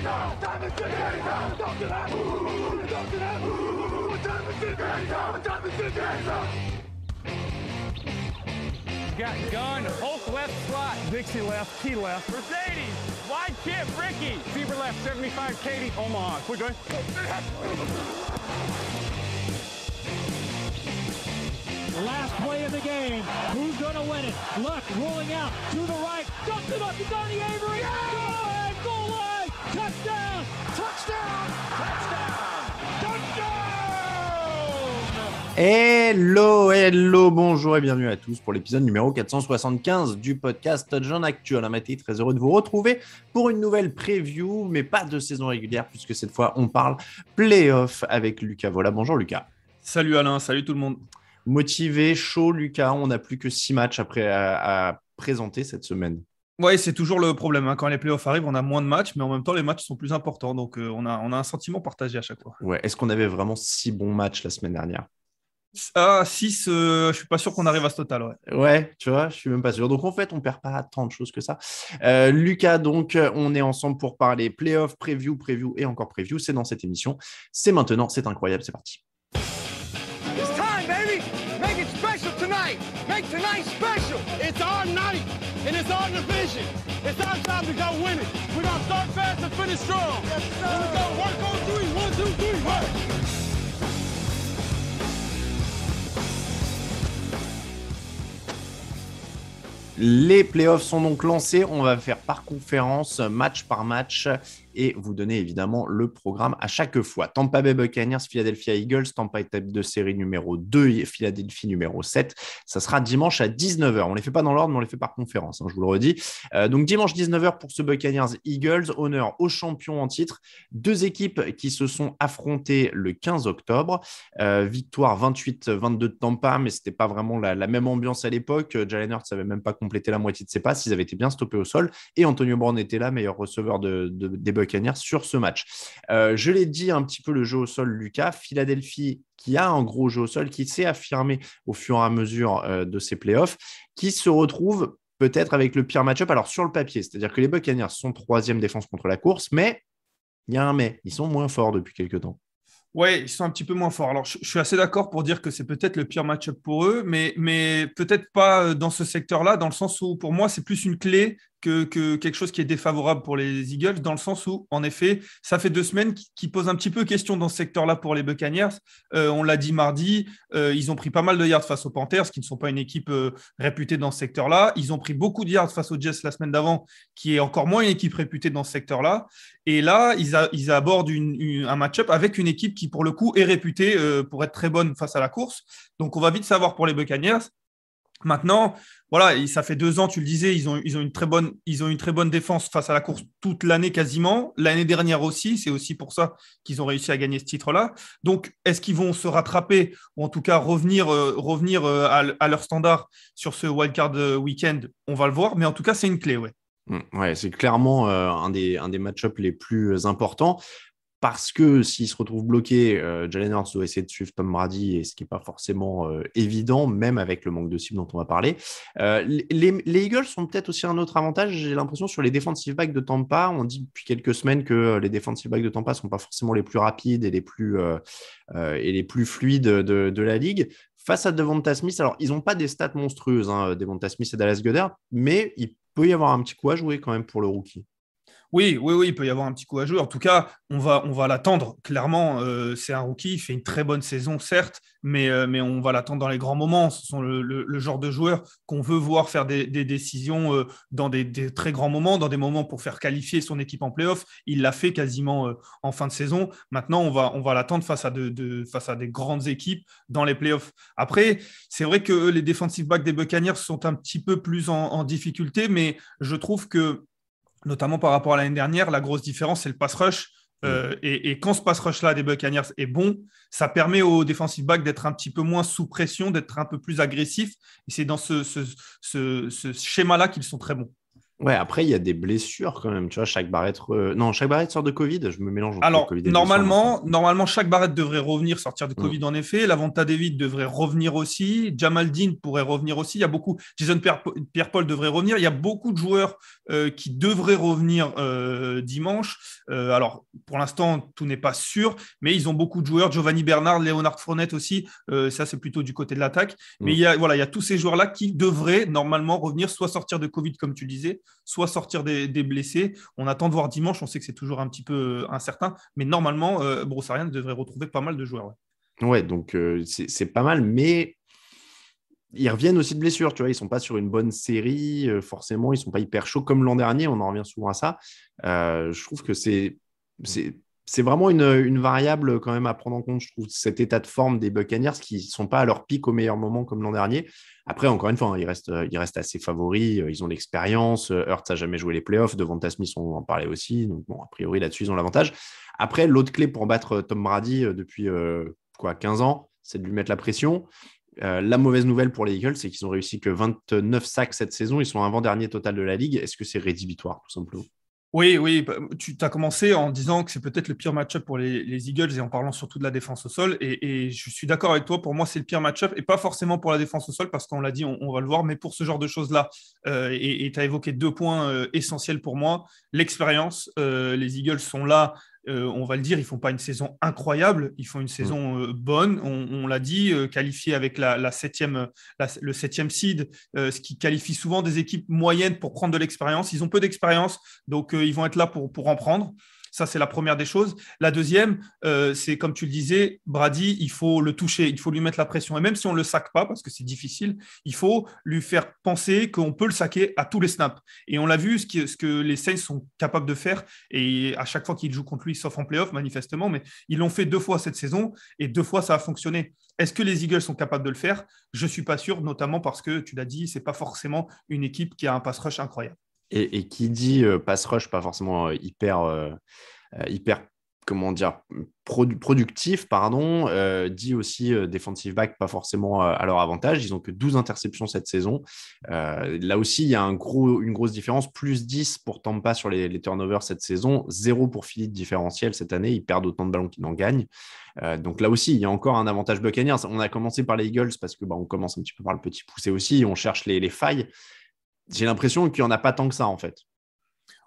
Got gun, Hulk left slot. Dixie left, Key left. Mercedes, wide chip, Ricky. Fever left, 75, Katie, Omaha. We're good. Last play of the game. Who's going to win it? Luck rolling out to the right. Dumps it up to Donnie Avery. Yeah! Go ahead, goal line. Touchdown! Touchdown! Touchdown! Hello, hello, bonjour et bienvenue à tous pour l'épisode numéro 475 du podcast Touchdown Actuel. Alain très heureux de vous retrouver pour une nouvelle preview, mais pas de saison régulière puisque cette fois on parle playoff avec Lucas. Voilà, bonjour Lucas. Salut Alain, salut tout le monde. Motivé, chaud Lucas, on n'a plus que six matchs après à présenter cette semaine. Oui, c'est toujours le problème. Hein. Quand les playoffs arrivent, on a moins de matchs, mais en même temps, les matchs sont plus importants. Donc, euh, on, a, on a un sentiment partagé à chaque fois. Ouais. Est-ce qu'on avait vraiment six bons matchs la semaine dernière Ah, six, euh, je ne suis pas sûr qu'on arrive à ce total. Ouais. ouais, tu vois, je suis même pas sûr. Donc, en fait, on ne perd pas tant de choses que ça. Euh, Lucas, donc, on est ensemble pour parler playoffs, preview, preview et encore preview. C'est dans cette émission. C'est maintenant, c'est incroyable, c'est parti. Les playoffs sont donc lancés, on va faire par conférence, match par match et vous donner évidemment le programme à chaque fois. Tampa Bay Buccaneers, Philadelphia Eagles, Tampa étape de série numéro 2, et Philadelphie numéro 7. Ça sera dimanche à 19h. On ne les fait pas dans l'ordre, mais on les fait par conférence, je vous le redis. donc dimanche 19h pour ce Buccaneers Eagles, honneur aux champions en titre. Deux équipes qui se sont affrontées le 15 octobre. victoire 28-22 de Tampa, mais ce n'était pas vraiment la, même ambiance à l'époque. Jalen Hurts n'avait même pas complété la moitié de ses passes. Ils avaient été bien stoppés au sol. Et Antonio Brown était là, meilleur receveur de, des Buccaneers Buccaneers sur ce match. Euh, je l'ai dit un petit peu le jeu au sol, Lucas. Philadelphie qui a un gros jeu au sol, qui s'est affirmé au fur et à mesure euh, de ses playoffs, qui se retrouve peut-être avec le pire match-up. Alors sur le papier, c'est-à-dire que les Buccaneers sont troisième défense contre la course, mais il y a un mais, ils sont moins forts depuis quelques temps. Oui, ils sont un petit peu moins forts. Alors, je, suis assez d'accord pour dire que c'est peut-être le pire match-up pour eux, mais peut-être pas euh, dans ce secteur-là, dans le sens où pour moi, c'est plus une clé que, quelque chose qui est défavorable pour les Eagles, dans le sens où, en effet, ça fait deux semaines qu'ils posent un petit peu question dans ce secteur-là pour les Buccaneers. Euh, on l'a dit mardi, euh, ils ont pris pas mal de yards face aux Panthers, qui ne sont pas une équipe euh, réputée dans ce secteur-là. Ils ont pris beaucoup de yards face aux Jets la semaine d'avant, qui est encore moins une équipe réputée dans ce secteur-là. Et là, ils, abordent un match-up avec une équipe qui, pour le coup, est réputée pour être très bonne face à la course. Donc, on va vite savoir pour les Buccaneers Maintenant, voilà, ça fait deux ans, tu le disais, ils ont, une, très bonne, défense face à la course toute l'année quasiment. L'année dernière aussi, c'est aussi pour ça qu'ils ont réussi à gagner ce titre-là. Donc, est-ce qu'ils vont se rattraper ou en tout cas revenir, euh, euh, à, leur standard sur ce wildcard euh, week-end On va le voir, mais en tout cas, c'est une clé, ouais. Mmh, c'est clairement un des, un des match-ups les plus importants parce que s'il se retrouve bloqué, euh, Jalen Hurts doit essayer de suivre Tom Brady, et ce qui n'est pas forcément euh, évident, même avec le manque de cible dont on va parler. Euh, les, Eagles sont peut-être aussi un autre avantage, j'ai l'impression, sur les defensive backs de Tampa. On dit depuis quelques semaines que les defensive backs de Tampa ne sont pas forcément les plus rapides et les plus, et les plus fluides de, la ligue face à Devonta Smith. Alors, ils n'ont pas des stats monstrueuses, hein, Devonta Smith et Dallas Goddard, mais il peut y avoir un petit coup à jouer quand même pour le rookie. Oui, oui, oui, il peut y avoir un petit coup à jouer. En tout cas, on va, on va l'attendre. Clairement, euh, c'est un rookie, il fait une très bonne saison, certes, mais, euh, mais on va l'attendre dans les grands moments. Ce sont le, genre de joueurs qu'on veut voir faire des, décisions euh, dans des, très grands moments, dans des moments pour faire qualifier son équipe en playoff. Il l'a fait quasiment en fin de saison. Maintenant, on va, on va l'attendre face, à de, face à des grandes équipes dans les playoffs. Après, c'est vrai que les defensive backs des Buccaneers sont un petit peu plus en, en difficulté, mais je trouve que notamment par rapport à l'année dernière, la grosse différence, c'est le pass rush. Mm. Euh, et, quand ce pass rush-là des Buccaneers est bon, ça permet aux defensive back d'être un petit peu moins sous pression, d'être un peu plus agressif. Et c'est dans ce, ce schéma-là qu'ils sont très bons. Ouais, après, il y a des blessures quand même. Tu vois, chaque barrette. Euh, non, chaque barrette sort de Covid. Je me mélange Alors, COVID normalement, normalement, chaque barrette devrait revenir, sortir de mm. Covid en effet. Lavanta David devrait revenir aussi. Jamal Dean pourrait revenir aussi. Il y a beaucoup. Jason Pierre-Paul devrait revenir. Il y a beaucoup de joueurs euh, qui devraient revenir euh, dimanche. alors, pour l'instant, tout n'est pas sûr, mais ils ont beaucoup de joueurs. Giovanni Bernard, Léonard Fournette aussi. ça, c'est plutôt du côté de l'attaque. Mais mm. il y a, voilà, il y a tous ces joueurs-là qui devraient normalement revenir, soit sortir de Covid, comme tu disais soit sortir des, blessés. On attend de voir dimanche, on sait que c'est toujours un petit peu euh, incertain, mais normalement, euh, Brossarian devrait retrouver pas mal de joueurs. Ouais, donc euh, c'est pas mal, mais ils reviennent aussi de blessures, tu vois, ils sont pas sur une bonne série, euh, forcément, ils sont pas hyper chauds comme l'an dernier, on en revient souvent à ça. je trouve que c'est c'est vraiment une, variable quand même à prendre en compte, je trouve, cet état de forme des Buccaneers qui ne sont pas à leur pic au meilleur moment comme l'an dernier. Après, encore une fois, hein, ils, restent, assez favoris, euh, ils ont l'expérience, euh, Hurts n'a jamais joué les playoffs, devant Smith, on en parlait aussi, donc bon, a priori là-dessus, ils ont l'avantage. Après, l'autre clé pour battre euh, Tom Brady depuis quoi, 15 ans, c'est de lui mettre la pression. la mauvaise nouvelle pour les Eagles, c'est qu'ils ont réussi que 29 sacs cette saison, ils sont avant-dernier total de la ligue. Est-ce que c'est rédhibitoire, tout simplement oui, oui, bah, tu as commencé en disant que c'est peut-être le pire match-up pour les, Eagles et en parlant surtout de la défense au sol. Et, je suis d'accord avec toi, pour moi, c'est le pire match-up et pas forcément pour la défense au sol parce qu'on l'a dit, on, va le voir, mais pour ce genre de choses-là. Euh, et tu as évoqué deux points euh, essentiels pour moi. L'expérience, euh, les Eagles sont là euh, on va le dire, ils font pas une saison incroyable, ils font une mm. saison euh, bonne. On, l'a dit, euh, qualifiés qualifié avec la, septième, le septième seed, ce qui qualifie souvent des équipes moyennes pour prendre de l'expérience. Ils ont peu d'expérience, donc ils vont être là pour en prendre. Ça, c'est la première des choses. La deuxième, euh, c'est comme tu le disais, Brady, il faut le toucher, il faut lui mettre la pression. Et même si on ne le sac pas, parce que c'est difficile, il faut lui faire penser qu'on peut le saquer à tous les snaps. Et on l'a vu, ce, ce que les Saints sont capables de faire. Et à chaque fois qu'ils jouent contre lui, sauf en playoff, manifestement, mais ils l'ont fait deux fois cette saison et deux fois, ça a fonctionné. Est-ce que les Eagles sont capables de le faire Je ne suis pas sûr, notamment parce que tu l'as dit, ce n'est pas forcément une équipe qui a un pass rush incroyable. Et, qui dit euh, pass rush, pas forcément euh, hyper, euh, hyper comment dire, productif, pardon, dit aussi defensive back, pas forcément à leur avantage. Ils ont que 12 interceptions cette saison. là aussi, il y a un gros, une grosse différence, plus 10 pour Tampa sur les, les turnovers cette saison, 0 pour Philly différentiel cette année. Ils perdent autant de ballons qu'ils n'en gagnent. donc là aussi, il y a encore un avantage Buccaneers. On a commencé par les Eagles parce que bah, on commence un petit peu par le petit poussé aussi. On cherche les, les failles j'ai l'impression qu'il n'y en a pas tant que ça, en fait.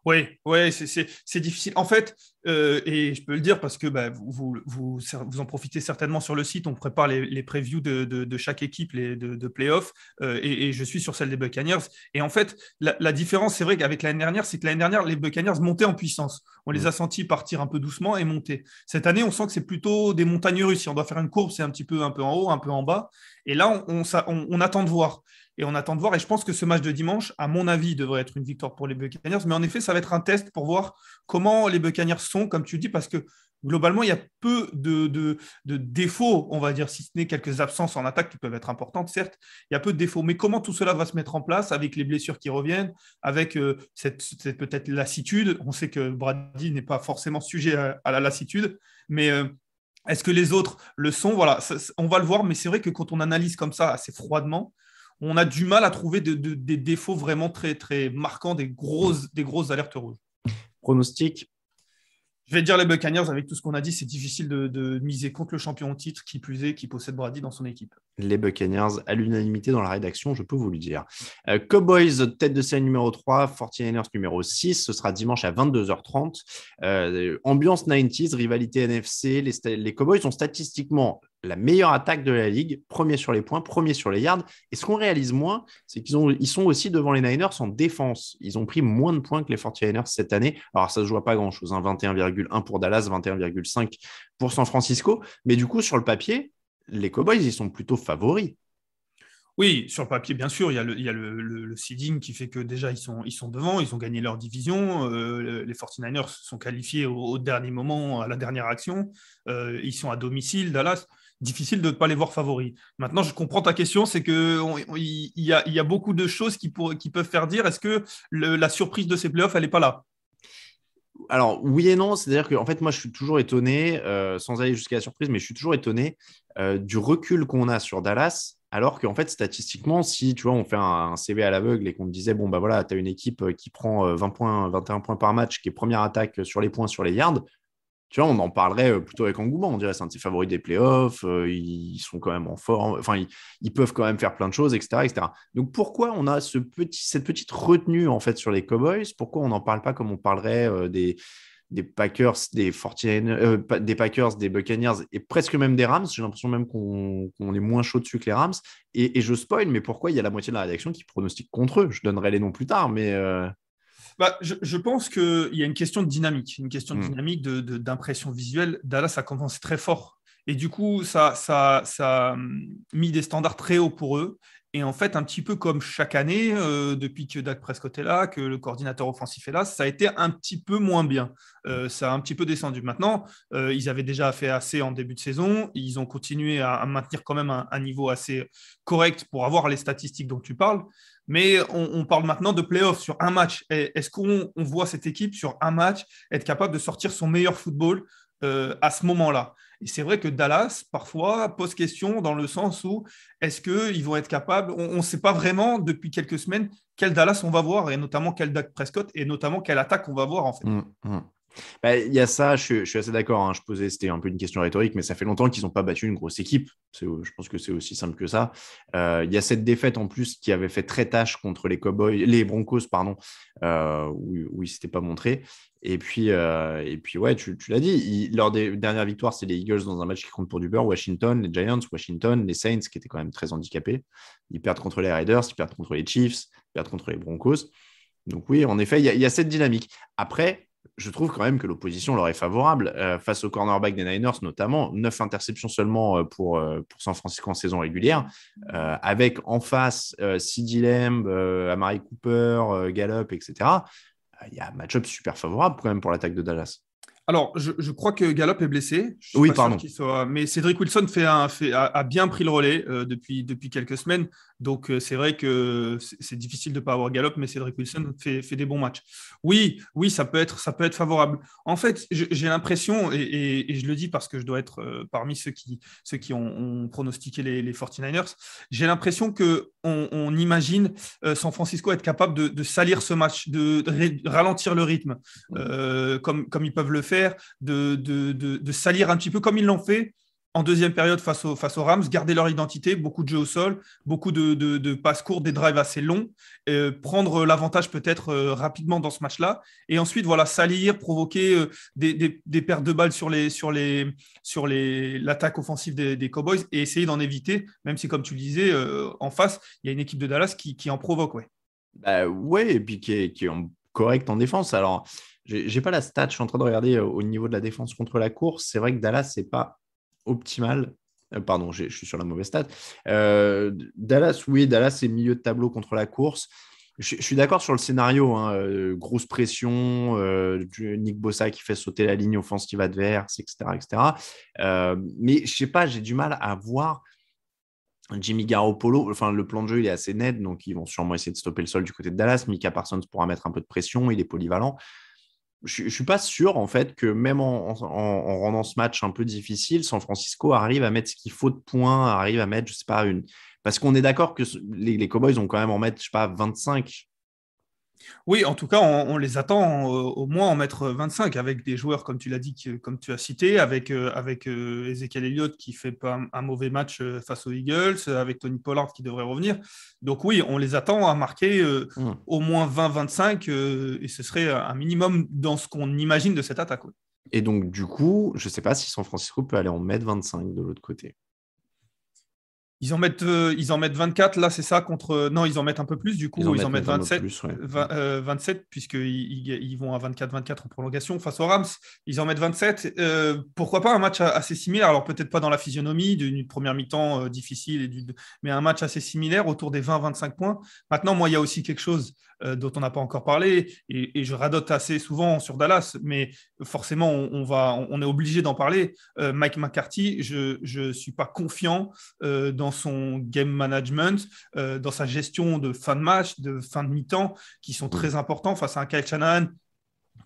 Oui, ouais, c'est difficile. En fait, euh, et je peux le dire parce que bah, vous, vous, en profitez certainement sur le site, on prépare les, les previews de, chaque équipe les, de, de playoffs, euh, et, je suis sur celle des Buccaneers. Et en fait, la, différence, c'est vrai qu'avec l'année dernière, c'est que l'année dernière, les Buccaneers montaient en puissance. On les mm. a sentis partir un peu doucement et monter. Cette année, on sent que c'est plutôt des montagnes russes. Si on doit faire une courbe, c'est un petit peu un peu en haut, un peu en bas. Et là, on, on attend de voir. Et on attend de voir. Et je pense que ce match de dimanche, à mon avis, devrait être une victoire pour les Buccaneers. Mais en effet, ça va être un test pour voir comment les Buccaneers sont, comme tu dis, parce que globalement, il y a peu de, défauts, on va dire, si ce n'est quelques absences en attaque qui peuvent être importantes, certes, il y a peu de défauts. Mais comment tout cela va se mettre en place avec les blessures qui reviennent, avec euh, cette, peut-être lassitude On sait que Brady n'est pas forcément sujet à, la lassitude, mais euh, est-ce que les autres le sont Voilà, on va le voir, mais c'est vrai que quand on analyse comme ça assez froidement, on a du mal à trouver des défauts vraiment très, très marquants, des grosses, des grosses alertes rouges. Pronostic Je vais dire les Buccaneers, avec tout ce qu'on a dit, c'est difficile de, miser contre le champion en titre, qui plus est, qui possède Brady dans son équipe. Les Buccaneers, à l'unanimité dans la rédaction, je peux vous le dire. Euh, Cowboys, tête de scène numéro 3, 49 numéro 6, ce sera dimanche à 22h30. Euh, ambiance 90s, rivalité NFC, les, les Cowboys sont statistiquement la meilleure attaque de la ligue, premier sur les points, premier sur les yards. Et ce qu'on réalise moins, c'est qu'ils ils sont aussi devant les Niners en défense. Ils ont pris moins de points que les 49ers cette année. Alors ça ne se voit pas grand-chose, 21,1 hein. pour Dallas, 21,5 pour San Francisco. Mais du coup, sur le papier, les Cowboys, ils sont plutôt favoris. Oui, sur le papier, bien sûr, il y a le, il a le, seeding qui fait que déjà ils sont, ils sont devant, ils ont gagné leur division. Euh, les 49ers sont qualifiés au, dernier moment, à la dernière action. Euh, ils sont à domicile, Dallas difficile de ne pas les voir favoris. Maintenant, je comprends ta question, c'est qu'il y, a, beaucoup de choses qui, qui peuvent faire dire est-ce que la surprise de ces playoffs, elle n'est pas là alors oui et non, c'est-à-dire qu'en fait moi je suis toujours étonné, euh, sans aller jusqu'à la surprise, mais je suis toujours étonné euh, du recul qu'on a sur Dallas, alors qu'en fait statistiquement, si tu vois on fait un, CV à l'aveugle et qu'on disait bon bah voilà, tu as une équipe euh, qui prend 20 points, 21 points par match, qui est première attaque sur les points, sur les yards, on en parlerait euh, plutôt avec engouement. On dirait c'est un petit favori des playoffs, euh, ils sont quand même en forme, enfin, ils, peuvent quand même faire plein de choses, etc. Donc pourquoi on a ce petit, cette petite retenue en fait sur les Cowboys Pourquoi on n'en parle pas comme on parlerait euh, des, Packers, des, des Packers, des Buccaneers et presque même des Rams J'ai l'impression même qu'on est moins chaud dessus que les Rams. Et, et, je spoil, mais pourquoi il y a la moitié de la rédaction qui pronostique contre eux Je donnerai les noms plus tard, mais. Bah, je, pense qu'il y a une question de dynamique, une question de mm. dynamique d'impression de, visuelle. Dallas a commencé très fort. Et du coup, ça, ça, a mm, mis des standards très hauts pour eux. Et en fait, un petit peu comme chaque année, euh, depuis que Dak Prescott est là, que le coordinateur offensif est là, ça a été un petit peu moins bien. Euh, ça a un petit peu descendu. Maintenant, euh, ils avaient déjà fait assez en début de saison. Ils ont continué à, maintenir quand même un, niveau assez correct pour avoir les statistiques dont tu parles. Mais on, parle maintenant de playoffs sur un match. Est-ce qu'on voit cette équipe sur un match être capable de sortir son meilleur football euh, à ce moment-là Et c'est vrai que Dallas, parfois, pose question dans le sens où est-ce qu'ils vont être capables On ne sait pas vraiment depuis quelques semaines quel Dallas on va voir, et notamment quel Dak Prescott, et notamment quelle attaque on va voir en fait. Mm, mm. Bah, il y a ça, je, suis assez d'accord. Hein. Je posais, c'était un peu une question rhétorique, mais ça fait longtemps qu'ils n'ont pas battu une grosse équipe. je pense que c'est aussi simple que ça. Euh, il y a cette défaite en plus qui avait fait très tâche contre les Cowboys, les Broncos, pardon, euh, où, ils ne s'étaient pas montrés. Et puis, euh, et puis ouais, tu, l'as dit, leur des, dernière victoire, c'est les Eagles dans un match qui compte pour du beurre, Washington, les Giants, Washington, les Saints, qui étaient quand même très handicapés. Ils perdent contre les Raiders, ils perdent contre les Chiefs, ils perdent contre les Broncos. Donc oui, en effet, il y, y, a cette dynamique. Après, je trouve quand même que l'opposition leur est favorable euh, face au cornerback des Niners notamment. Neuf interceptions seulement euh, pour, euh, pour San Francisco en saison régulière, avec en face Sid Lamb, Amari Cooper, Gallup, etc. Il y a un match-up super favorable quand même pour l'attaque de Dallas. Alors, je, crois que Gallop est blessé. Je oui, pardon. Soit... Mais Cédric Wilson fait a, bien pris le relais depuis, depuis quelques semaines. Donc euh, c'est vrai que c'est difficile de ne pas avoir Galop, mais Cédric Wilson fait, des bons matchs. Oui, oui, ça peut être, ça peut être favorable. En fait, j'ai l'impression, et, je le dis parce que je dois être euh, parmi ceux qui, ceux qui ont, pronostiqué les, 49ers, j'ai l'impression qu'on on imagine euh, San Francisco être capable de, salir ce match, de, ralentir le rythme, mmh. comme, comme ils peuvent le faire, de, salir un petit peu comme ils l'ont fait en deuxième période face, au, face aux Rams, garder leur identité, beaucoup de jeux au sol, beaucoup de, de, de passes courtes, des drives assez longs, euh, prendre l'avantage peut-être euh, rapidement dans ce match-là, et ensuite voilà salir, provoquer euh, des, des, des, pertes de balles sur les sur les sur les l'attaque offensive des, Cowboys et essayer d'en éviter, même si comme tu le disais en face, il y a une équipe de Dallas qui, qui en provoque, ouais. Bah ouais, et puis qui est, qui correct en défense. Alors j'ai pas la stat, je suis en train de regarder au niveau de la défense contre la course. C'est vrai que Dallas c'est pas optimal, euh, pardon, je suis sur la mauvaise stat. Euh, Dallas, oui, Dallas est milieu de tableau contre la course. Je, suis d'accord sur le scénario. Hein, euh, grosse pression, Nick Bossa qui fait sauter la ligne offensive adverse, etc. etc. mais je sais pas, j'ai du mal à voir Jimmy Garoppolo. Enfin, le plan de jeu, il est assez net, donc ils vont sûrement essayer de stopper le sol du côté de Dallas. Mika Parsons pourra mettre un peu de pression, il est polyvalent je ne suis pas sûr, en fait, que même en, rendant ce match un peu difficile, San Francisco arrive à mettre ce qu'il faut de points, arrive à mettre, je sais pas, une. Parce qu'on est d'accord que les, les, Cowboys ont quand même en mettre, je sais pas, 25 oui, en tout cas, on, les attend euh, au moins en mettre 25 avec des joueurs, comme tu l'as dit, comme tu as cité, avec, euh, avec euh, Ezekiel Elliott qui fait pas un, mauvais match face aux Eagles, avec Tony Pollard qui devrait revenir. Donc oui, on les attend à marquer hmm. au moins 20-25 et ce serait un minimum dans ce qu'on imagine de cette attaque. Et donc, du coup, je ne sais pas si San Francisco peut aller en mettre 25 de l'autre côté. Ils en mettent, euh, ils en mettent 24, là, c'est ça, contre. Euh, non, ils en mettent un peu plus, du coup, ils en, mettent, 27, euh, puisqu'ils ils, vont à 24-24 en prolongation. Face aux Rams, ils en mettent 27. pourquoi pas un match assez similaire Alors, peut-être pas dans la physionomie d'une première mi-temps difficile, et du... mais un match assez similaire autour des 20-25 points. Maintenant, moi, il y a aussi quelque chose euh, dont on n'a pas encore parlé, et, je radote assez souvent sur Dallas, mais forcément, on, va, on, est obligé d'en parler. Euh, Mike McCarthy, je ne suis pas confiant euh, dans son game management, dans sa gestion de fin de match, de fin de mi-temps, qui sont mm. très importants face à un Kyle Shanahan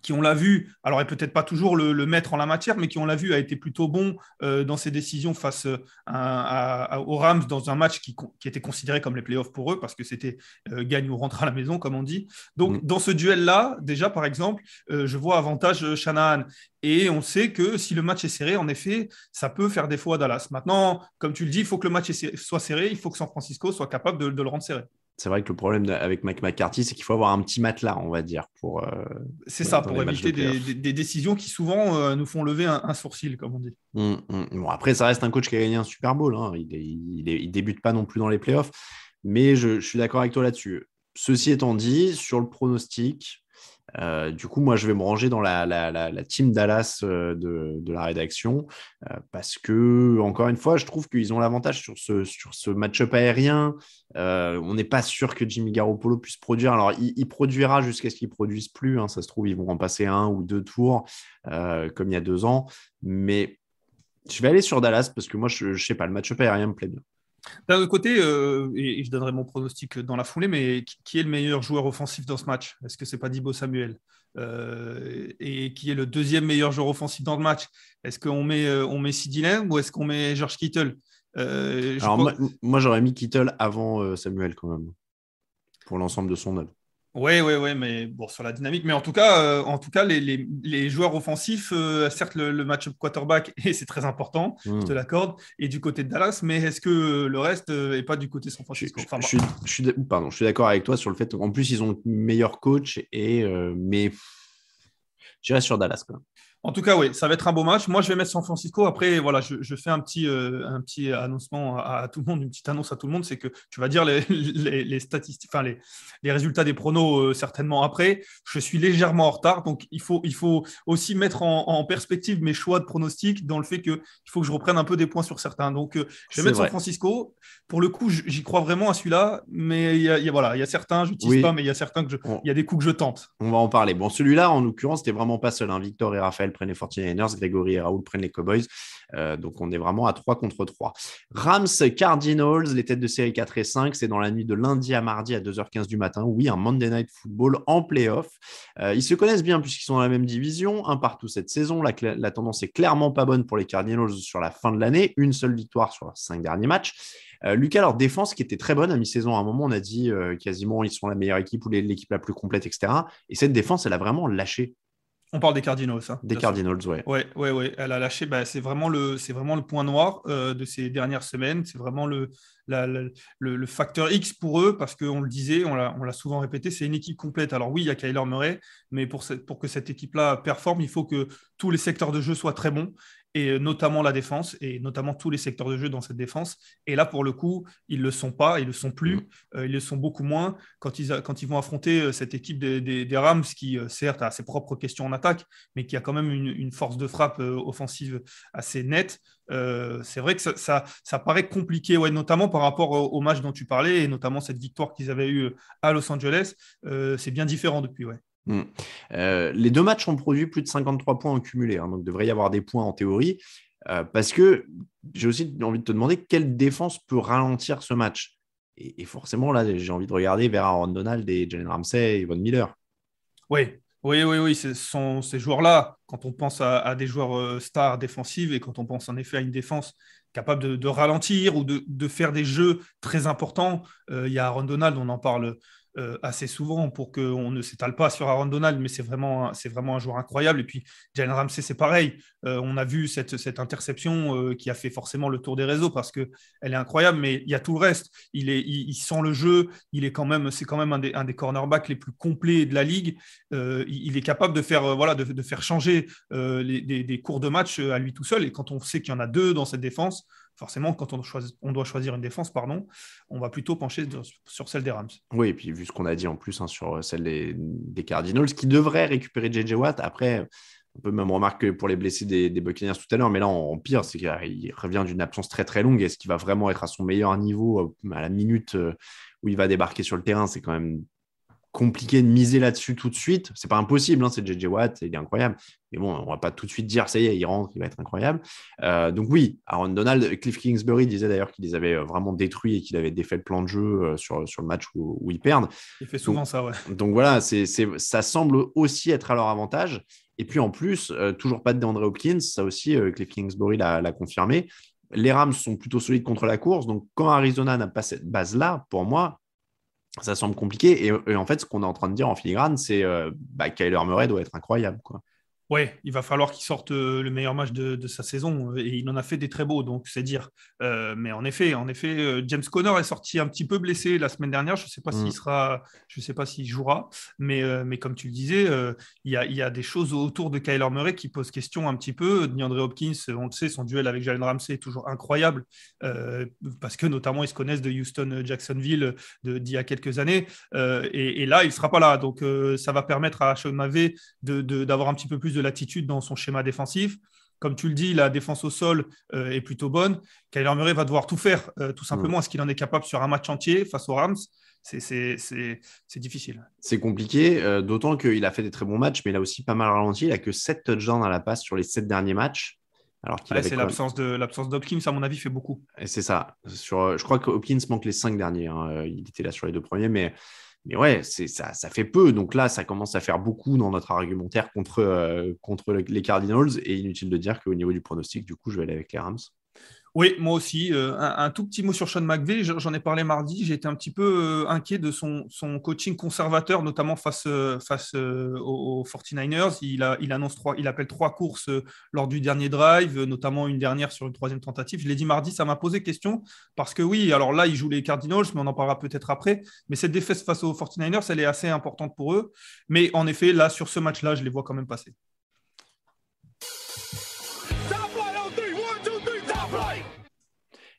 qui on l'a vu, alors est peut-être pas toujours le, maître en la matière, mais qui on l'a vu a été plutôt bon euh, dans ses décisions face euh, aux Rams dans un match qui, était considéré comme les playoffs pour eux parce que c'était euh, gagne ou rentre à la maison comme on dit. Donc mm. dans ce duel-là, déjà par exemple, je vois avantage Shanahan et on sait que si le match est serré, en effet, ça peut faire défaut à Dallas. Maintenant, comme tu le dis, il faut que le match soit serré, il faut que San Francisco soit capable de le rendre serré c'est vrai que le problème avec Mike McCarthy, c'est qu'il faut avoir un petit matelas, on va dire, pour. Euh, c'est ça, pour éviter des, décisions qui souvent euh, nous font lever un, sourcil, comme on dit. Hum, hum. après, ça reste un coach qui a gagné un Super Bowl. Hein. Il, ne débute pas non plus dans les playoffs, mais je suis d'accord avec toi là-dessus. Ceci étant dit, sur le pronostic, euh, du coup, moi, je vais me ranger dans la, la, team Dallas euh, de, la rédaction euh, parce que, encore une fois, je trouve qu'ils ont l'avantage sur ce, sur ce match-up aérien. on n'est pas sûr que Jimmy Garoppolo puisse produire. Alors, il, produira jusqu'à ce qu'il ne produise plus. Hein. Ça se trouve, ils vont en passer un ou deux tours comme il y a deux ans. Mais je vais aller sur Dallas parce que moi, je ne sais pas, le match-up aérien me plaît bien. D'un autre côté, euh, et, je donnerai mon pronostic dans la foulée, mais qui, est le meilleur joueur offensif dans ce match Est-ce que c'est pas Dibo Samuel euh, Et qui est le deuxième meilleur joueur offensif dans le match Est-ce qu'on met, euh, on met ou est-ce qu'on met George Kittle moi, j'aurais mis Kittle avant Samuel quand même, pour l'ensemble de son œuvre. Oui, oui, oui, mais bon, sur la dynamique. Mais en tout cas, euh, en tout cas les, joueurs offensifs, euh, certes, le, match match quarterback, et c'est très important, je hmm. te l'accorde, et du côté de Dallas, mais est-ce que le reste n'est euh, pas du côté de San Francisco je, suis d'accord avec toi sur le fait qu'en plus, ils ont meilleur coach, et, je mais sur Dallas. Quoi. En tout cas, oui, ça va être un beau match. Moi, je vais mettre San Francisco. Après, voilà, je, fais un petit, euh, un petit annoncement à, tout le monde, une petite annonce à tout le monde, c'est que tu vas dire les, statistiques, enfin les, résultats des pronos euh, certainement après. Je suis légèrement en retard, donc il faut, il faut aussi mettre en, perspective mes choix de pronostics dans le fait que il faut que je reprenne un peu des points sur certains. Donc, euh, je vais mettre San Francisco. Pour le coup, j'y crois vraiment à celui-là, mais il y a, voilà, il y a certains, je oui. pas, mais il y a certains que je, il y a des coups que je tente. On va en parler. Bon, celui-là, en l'occurrence, c'était vraiment pas seul. Hein. Victor et Raphaël prennent les 49ers, Grégory et Raoul prennent les Cowboys. Euh, donc on est vraiment à 3 contre 3. Rams, Cardinals, les têtes de série 4 et 5, c'est dans la nuit de lundi à mardi à 2h15 du matin. Oui, un Monday Night Football en playoff. Euh, ils se connaissent bien puisqu'ils sont dans la même division, un partout cette saison. La, tendance est clairement pas bonne pour les Cardinals sur la fin de l'année, une seule victoire sur leurs 5 derniers matchs. Euh, Lucas, leur défense qui était très bonne à mi-saison, à un moment on a dit quasiment ils sont la meilleure équipe ou l'équipe la plus complète, etc. Et cette défense, elle a vraiment lâché on parle des Cardinals. Hein. des Cardinals, ouais. ouais. Ouais, Elle a lâché. Bah, c'est vraiment le, c'est vraiment le point noir euh, de ces dernières semaines. C'est vraiment le, le, facteur X pour eux parce qu'on le disait, on l'a, on l'a souvent répété, c'est une équipe complète. Alors oui, il y a Kyler Murray, mais pour, pour que cette équipe-là performe, il faut que tous les secteurs de jeu soient très bons et notamment la défense, et notamment tous les secteurs de jeu dans cette défense. Et là, pour le coup, ils ne le sont pas, ils ne le sont plus, mm. euh, ils le sont beaucoup moins quand ils, quand ils vont affronter euh, cette équipe des, Rams qui, euh, certes, a ses propres questions en attaque, mais qui a quand même une, force de frappe offensive assez nette. c'est vrai que ça, paraît compliqué, ouais, notamment par rapport au, match dont tu parlais, et notamment cette victoire qu'ils avaient eue à Los Angeles. c'est bien différent depuis, ouais. Hmm. Euh, les deux matchs ont produit plus de 53 points accumulés, hein, donc devrait y avoir des points en théorie. Euh, parce que j'ai aussi envie de te demander quelle défense peut ralentir ce match. Et, forcément, là, j'ai envie de regarder vers Aaron Donald et Jalen Ramsey et Von Miller. Oui, oui, oui, oui, ce sont ces joueurs-là, quand on pense à, des joueurs euh, stars défensifs et quand on pense en effet à une défense capable de, ralentir ou de, de, faire des jeux très importants, il y a Aaron Donald, on en parle euh, assez souvent pour qu'on ne s'étale pas sur Aaron Donald, mais c'est vraiment, c'est vraiment un joueur incroyable. Et puis Jalen Ramsey, c'est pareil. Euh, on a vu cette, interception euh, qui a fait forcément le tour des réseaux parce qu'elle est incroyable, mais il y a tout le reste. Il, est, sent le jeu, il est quand même, c'est quand même un des, un cornerbacks les plus complets de la ligue. il est capable de faire, voilà, de, faire changer des, des cours de match à lui tout seul. Et quand on sait qu'il y en a deux dans cette défense, forcément, quand on, doit choisir une défense, pardon, on va plutôt pencher sur celle des Rams. Oui, et puis vu ce qu'on a dit en plus hein, sur euh, celle des, Cardinals, qui devrait récupérer JJ Watt, après, on peut même remarquer pour les blessés des, Buccaneers tout à l'heure, mais là, en, pire, c'est qu'il revient d'une absence très très longue. Est-ce qu'il va vraiment être à son meilleur niveau euh, à la minute euh, où il va débarquer sur le terrain C'est quand même compliqué de miser là-dessus tout de suite. C'est pas impossible, hein, c'est JJ Watt, il est incroyable. Mais bon, on va pas tout de suite dire, ça y est, il rentre, il va être incroyable. Euh, donc oui, Aaron Donald, Cliff Kingsbury disait d'ailleurs qu'il les avait euh, vraiment détruits et qu'il avait défait le plan de jeu euh, sur, sur le match où, ils perdent. Il fait souvent ça, ouais. Donc voilà, ça semble aussi être à leur avantage. Et puis en plus, toujours pas de DeAndre Hopkins, ça aussi, Cliff Kingsbury l'a confirmé. Les Rams sont plutôt solides contre la course, donc quand Arizona n'a pas cette base-là, pour moi, ça semble compliqué. Et, en fait, ce qu'on est en train de dire en filigrane, c'est que euh, bah, Kyler Murray doit être incroyable. Quoi. Ouais, il va falloir qu'il sorte euh, le meilleur match de, sa saison euh, et il en a fait des très beaux, donc c'est dire. Euh, mais en effet, en effet, James Conner est sorti un petit peu blessé la semaine dernière. Je ne sais pas s'il mm. sera, je sais pas s'il jouera, mais, mais comme tu le disais, il y, a, y, a, des choses autour de Kyler Murray qui posent question un petit peu. DeAndre Hopkins, on le sait, son duel avec Jalen Ramsey est toujours incroyable parce que notamment ils se connaissent de Houston Jacksonville d'il y a quelques années et, là il ne sera pas là, donc ça va permettre à Sean Mavé d'avoir de, un petit peu plus de de latitude dans son schéma défensif. Comme tu le dis, la défense au sol euh, est plutôt bonne. Kyler Murray va devoir tout faire, euh, tout simplement. Mm. Est-ce qu'il en est capable sur un match entier face aux Rams c'est difficile. C'est compliqué, euh, d'autant qu'il a fait des très bons matchs, mais il a aussi pas mal ralenti. Il a que 7 touchdowns à la passe sur les 7 derniers matchs. Alors ouais, c'est l'absence de l'absence d'Hopkins, à mon avis, fait beaucoup. Et C'est ça. Sur, je crois que Hopkins manque les 5 derniers. Hein. Il était là sur les deux premiers, mais mais ouais, ça, fait peu. Donc là, ça commence à faire beaucoup dans notre argumentaire contre, euh, contre les Cardinals. Et inutile de dire qu'au niveau du pronostic, du coup, je vais aller avec les Rams. Oui, moi aussi. Euh, un, tout petit mot sur Sean McVay. J'en ai parlé mardi. J'étais un petit peu euh, inquiet de son, coaching conservateur, notamment face, euh, aux, 49ers. Il, annonce trois, il appelle trois courses lors du dernier drive, notamment une dernière sur une troisième tentative. Je l'ai dit mardi, ça m'a posé question parce que oui, alors là, il joue les Cardinals, mais on en parlera peut-être après. Mais cette défaite face aux 49ers, elle est assez importante pour eux. Mais en effet, là, sur ce match-là, je les vois quand même passer.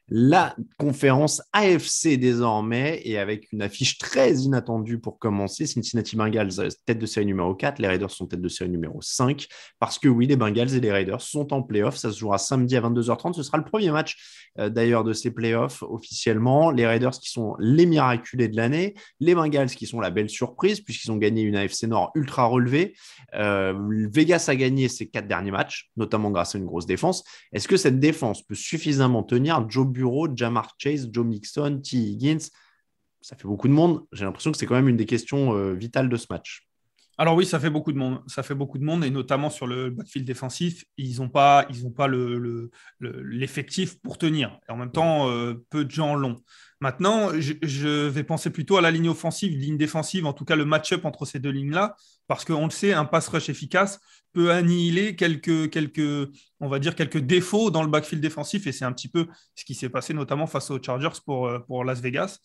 la conférence AFC désormais, et avec une affiche très inattendue pour commencer, Cincinnati Bengals euh, tête de série numéro 4, les Raiders sont tête de série numéro 5, parce que oui, les Bengals et les Raiders sont en playoff, ça se jouera samedi à 22h30, ce sera le premier match euh, d'ailleurs de ces playoffs officiellement, les Raiders qui sont les miraculés de l'année, les Bengals qui sont la belle surprise, puisqu'ils ont gagné une AFC Nord ultra relevée, euh, Vegas a gagné ses quatre derniers matchs, notamment grâce à une grosse défense, est-ce que cette défense peut suffisamment tenir Joe bureau Jamar Chase, Joe Mixon, T. Higgins Ça fait beaucoup de monde. J'ai l'impression que c'est quand même une des questions euh, vitales de ce match. Alors oui, ça fait beaucoup de monde. Ça fait beaucoup de monde, et notamment sur le backfield défensif, ils n'ont pas, ils ont pas l'effectif le, le, pour tenir. Et en même temps, euh, peu de gens l'ont. Maintenant, je, vais penser plutôt à la ligne offensive, ligne défensive, en tout cas le match-up entre ces deux lignes-là, parce qu'on le sait, un pass rush efficace peut annihiler quelques, quelques, on va dire, quelques défauts dans le backfield défensif, et c'est un petit peu ce qui s'est passé notamment face aux Chargers pour, euh, pour Las Vegas.